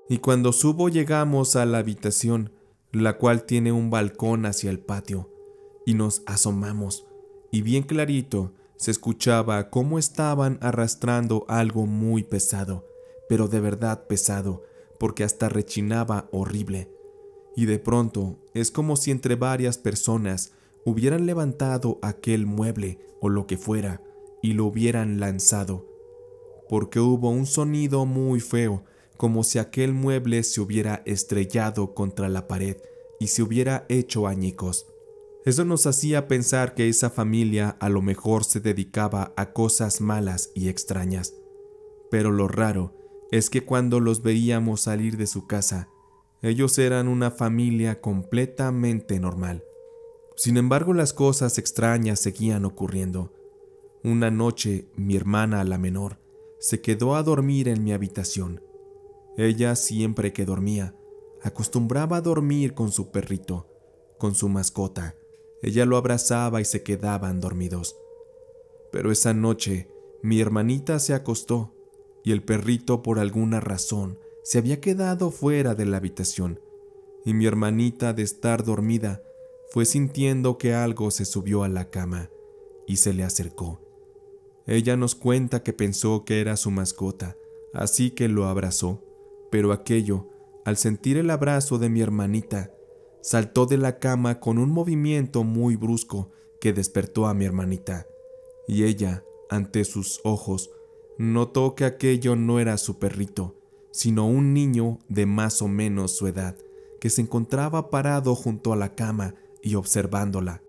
Y cuando subo llegamos a la habitación, la cual tiene un balcón hacia el patio, y nos asomamos, y bien clarito se escuchaba cómo estaban arrastrando algo muy pesado, pero de verdad pesado, porque hasta rechinaba horrible. Y de pronto es como si entre varias personas hubieran levantado aquel mueble o lo que fuera y lo hubieran lanzado, porque hubo un sonido muy feo, como si aquel mueble se hubiera estrellado contra la pared y se hubiera hecho añicos. Eso nos hacía pensar que esa familia a lo mejor se dedicaba a cosas malas y extrañas. Pero lo raro es que cuando los veíamos salir de su casa, ellos eran una familia completamente normal. Sin embargo, las cosas extrañas seguían ocurriendo. Una noche, mi hermana, la menor, se quedó a dormir en mi habitación. Ella siempre que dormía, acostumbraba a dormir con su perrito, con su mascota. Ella lo abrazaba y se quedaban dormidos. Pero esa noche, mi hermanita se acostó y el perrito por alguna razón se había quedado fuera de la habitación. Y mi hermanita, de estar dormida, fue sintiendo que algo se subió a la cama y se le acercó. Ella nos cuenta que pensó que era su mascota, así que lo abrazó, pero aquello, al sentir el abrazo de mi hermanita, saltó de la cama con un movimiento muy brusco que despertó a mi hermanita, y ella, ante sus ojos, notó que aquello no era su perrito, sino un niño de más o menos su edad, que se encontraba parado junto a la cama y observándola.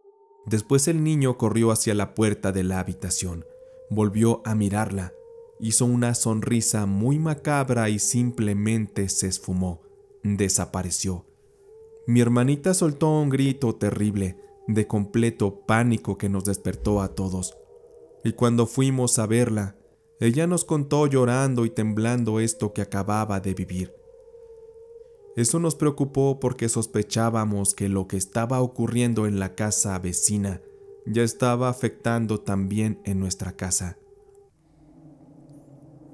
Después el niño corrió hacia la puerta de la habitación, volvió a mirarla, hizo una sonrisa muy macabra y simplemente se esfumó, desapareció. Mi hermanita soltó un grito terrible, de completo pánico que nos despertó a todos. Y cuando fuimos a verla, ella nos contó llorando y temblando esto que acababa de vivir. Eso nos preocupó porque sospechábamos que lo que estaba ocurriendo en la casa vecina ya estaba afectando también en nuestra casa.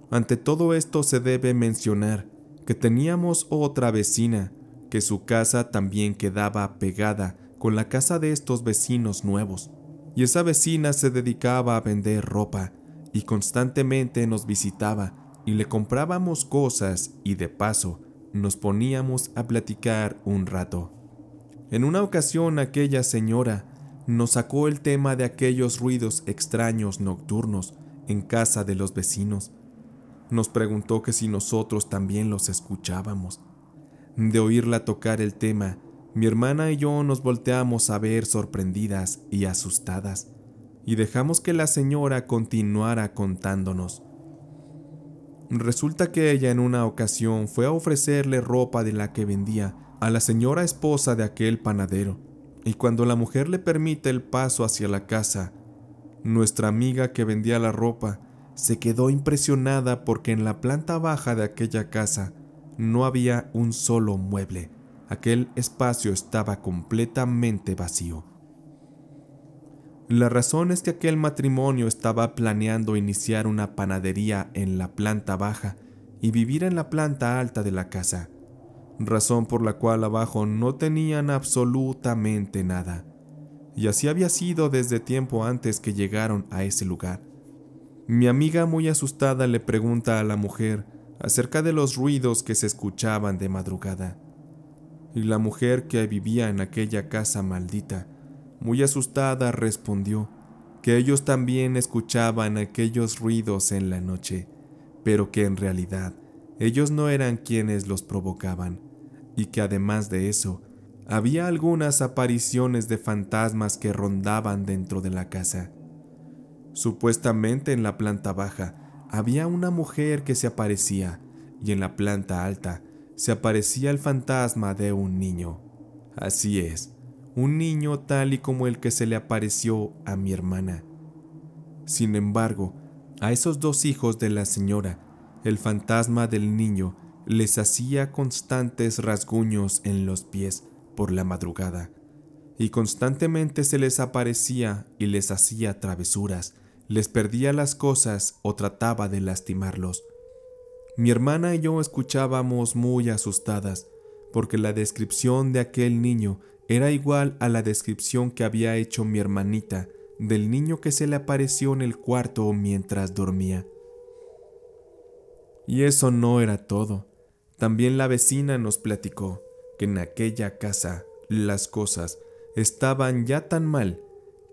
Ante todo esto se debe mencionar que teníamos otra vecina, que su casa también quedaba pegada con la casa de estos vecinos nuevos, y esa vecina se dedicaba a vender ropa y constantemente nos visitaba y le comprábamos cosas y de paso nos poníamos a platicar un rato. En una ocasión aquella señora nos sacó el tema de aquellos ruidos extraños nocturnos en casa de los vecinos. Nos preguntó que si nosotros también los escuchábamos. De oírla tocar el tema, mi hermana y yo nos volteamos a ver sorprendidas y asustadas, y dejamos que la señora continuara contándonos. Resulta que ella en una ocasión fue a ofrecerle ropa de la que vendía a la señora esposa de aquel panadero, y cuando la mujer le permite el paso hacia la casa, nuestra amiga que vendía la ropa se quedó impresionada porque en la planta baja de aquella casa no había un solo mueble. Aquel espacio estaba completamente vacío. La razón es que aquel matrimonio estaba planeando iniciar una panadería en la planta baja y vivir en la planta alta de la casa, razón por la cual abajo no tenían absolutamente nada. Y así había sido desde tiempo antes que llegaron a ese lugar. Mi amiga muy asustada le pregunta a la mujer acerca de los ruidos que se escuchaban de madrugada. Y la mujer que vivía en aquella casa maldita muy asustada, respondió que ellos también escuchaban aquellos ruidos en la noche, pero que en realidad ellos no eran quienes los provocaban, y que además de eso, había algunas apariciones de fantasmas que rondaban dentro de la casa. Supuestamente en la planta baja había una mujer que se aparecía, y en la planta alta se aparecía el fantasma de un niño. Así es, un niño tal y como el que se le apareció a mi hermana. Sin embargo, a esos dos hijos de la señora, el fantasma del niño les hacía constantes rasguños en los pies por la madrugada, y constantemente se les aparecía y les hacía travesuras, les perdía las cosas o trataba de lastimarlos. Mi hermana y yo escuchábamos muy asustadas, porque la descripción de aquel niño era igual a la descripción que había hecho mi hermanita del niño que se le apareció en el cuarto mientras dormía. Y eso no era todo. También la vecina nos platicó que en aquella casa las cosas estaban ya tan mal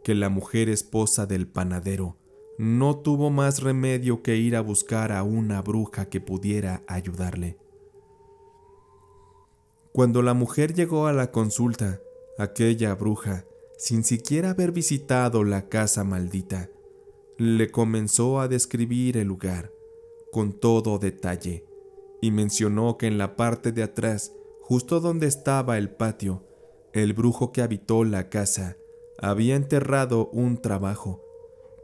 que la mujer esposa del panadero no tuvo más remedio que ir a buscar a una bruja que pudiera ayudarle. Cuando la mujer llegó a la consulta, aquella bruja, sin siquiera haber visitado la casa maldita, le comenzó a describir el lugar, con todo detalle, y mencionó que en la parte de atrás, justo donde estaba el patio, el brujo que habitó la casa había enterrado un trabajo,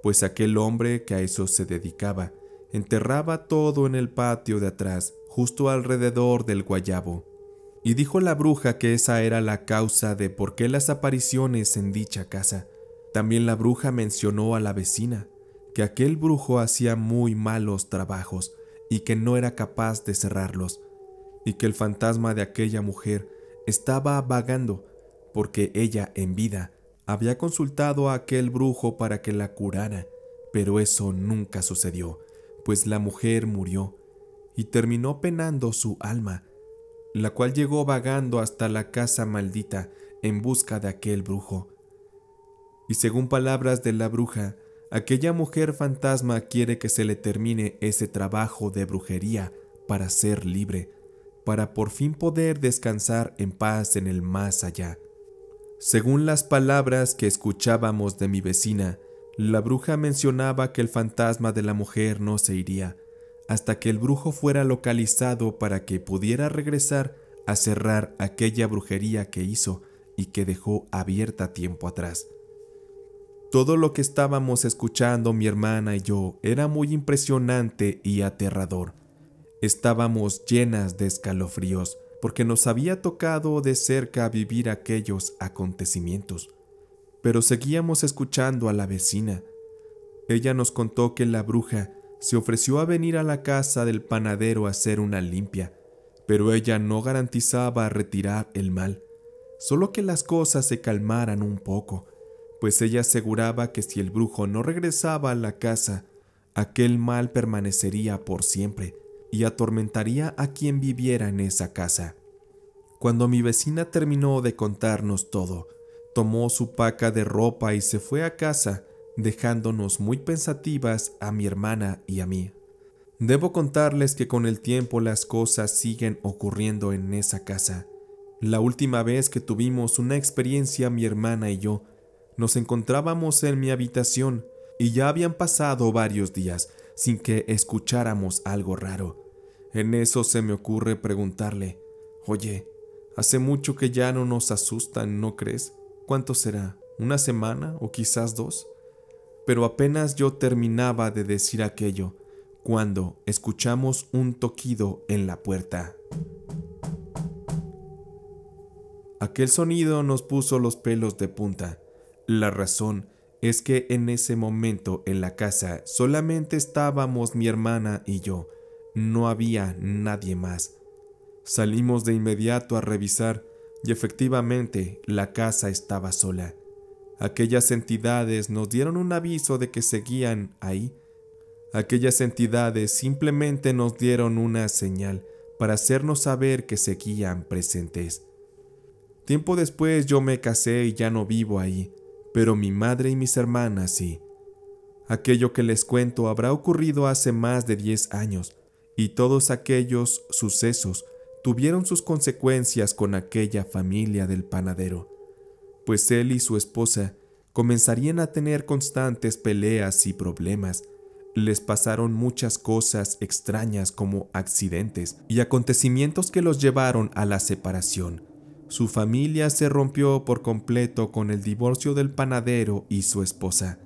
pues aquel hombre que a eso se dedicaba, enterraba todo en el patio de atrás, justo alrededor del guayabo y dijo la bruja que esa era la causa de por qué las apariciones en dicha casa. También la bruja mencionó a la vecina, que aquel brujo hacía muy malos trabajos y que no era capaz de cerrarlos, y que el fantasma de aquella mujer estaba vagando porque ella en vida había consultado a aquel brujo para que la curara, pero eso nunca sucedió, pues la mujer murió y terminó penando su alma la cual llegó vagando hasta la casa maldita en busca de aquel brujo. Y según palabras de la bruja, aquella mujer fantasma quiere que se le termine ese trabajo de brujería para ser libre, para por fin poder descansar en paz en el más allá. Según las palabras que escuchábamos de mi vecina, la bruja mencionaba que el fantasma de la mujer no se iría, hasta que el brujo fuera localizado para que pudiera regresar a cerrar aquella brujería que hizo y que dejó abierta tiempo atrás. Todo lo que estábamos escuchando mi hermana y yo era muy impresionante y aterrador. Estábamos llenas de escalofríos porque nos había tocado de cerca vivir aquellos acontecimientos. Pero seguíamos escuchando a la vecina. Ella nos contó que la bruja se ofreció a venir a la casa del panadero a hacer una limpia, pero ella no garantizaba retirar el mal, solo que las cosas se calmaran un poco, pues ella aseguraba que si el brujo no regresaba a la casa, aquel mal permanecería por siempre y atormentaría a quien viviera en esa casa. Cuando mi vecina terminó de contarnos todo, tomó su paca de ropa y se fue a casa, dejándonos muy pensativas a mi hermana y a mí. Debo contarles que con el tiempo las cosas siguen ocurriendo en esa casa. La última vez que tuvimos una experiencia mi hermana y yo, nos encontrábamos en mi habitación y ya habían pasado varios días sin que escucháramos algo raro. En eso se me ocurre preguntarle, oye, hace mucho que ya no nos asustan, ¿no crees? ¿Cuánto será? ¿Una semana o quizás dos? Pero apenas yo terminaba de decir aquello, cuando escuchamos un toquido en la puerta. Aquel sonido nos puso los pelos de punta. La razón es que en ese momento en la casa solamente estábamos mi hermana y yo. No había nadie más. Salimos de inmediato a revisar y efectivamente la casa estaba sola. Aquellas entidades nos dieron un aviso de que seguían ahí. Aquellas entidades simplemente nos dieron una señal para hacernos saber que seguían presentes. Tiempo después yo me casé y ya no vivo ahí, pero mi madre y mis hermanas sí. Aquello que les cuento habrá ocurrido hace más de 10 años, y todos aquellos sucesos tuvieron sus consecuencias con aquella familia del panadero pues él y su esposa comenzarían a tener constantes peleas y problemas. Les pasaron muchas cosas extrañas como accidentes y acontecimientos que los llevaron a la separación. Su familia se rompió por completo con el divorcio del panadero y su esposa.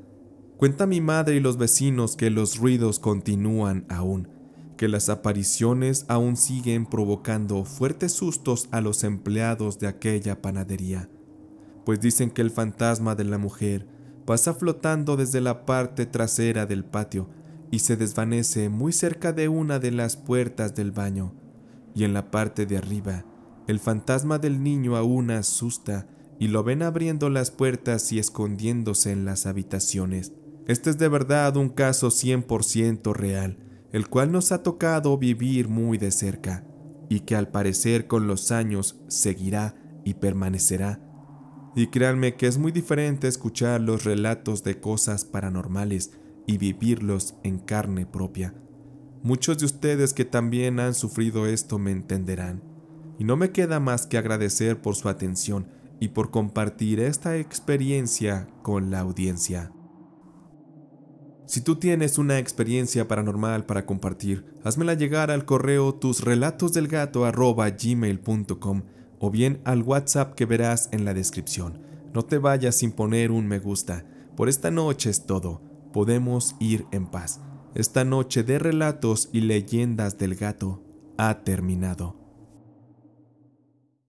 Cuenta mi madre y los vecinos que los ruidos continúan aún, que las apariciones aún siguen provocando fuertes sustos a los empleados de aquella panadería pues dicen que el fantasma de la mujer pasa flotando desde la parte trasera del patio y se desvanece muy cerca de una de las puertas del baño. Y en la parte de arriba, el fantasma del niño aún asusta y lo ven abriendo las puertas y escondiéndose en las habitaciones. Este es de verdad un caso 100% real, el cual nos ha tocado vivir muy de cerca, y que al parecer con los años seguirá y permanecerá y créanme que es muy diferente escuchar los relatos de cosas paranormales y vivirlos en carne propia. Muchos de ustedes que también han sufrido esto me entenderán. Y no me queda más que agradecer por su atención y por compartir esta experiencia con la audiencia. Si tú tienes una experiencia paranormal para compartir, házmela llegar al correo tusrelatosdelgato.gmail.com o bien al WhatsApp que verás en la descripción. No te vayas sin poner un me gusta. Por esta noche es todo. Podemos ir en paz. Esta noche de relatos y leyendas del gato ha terminado.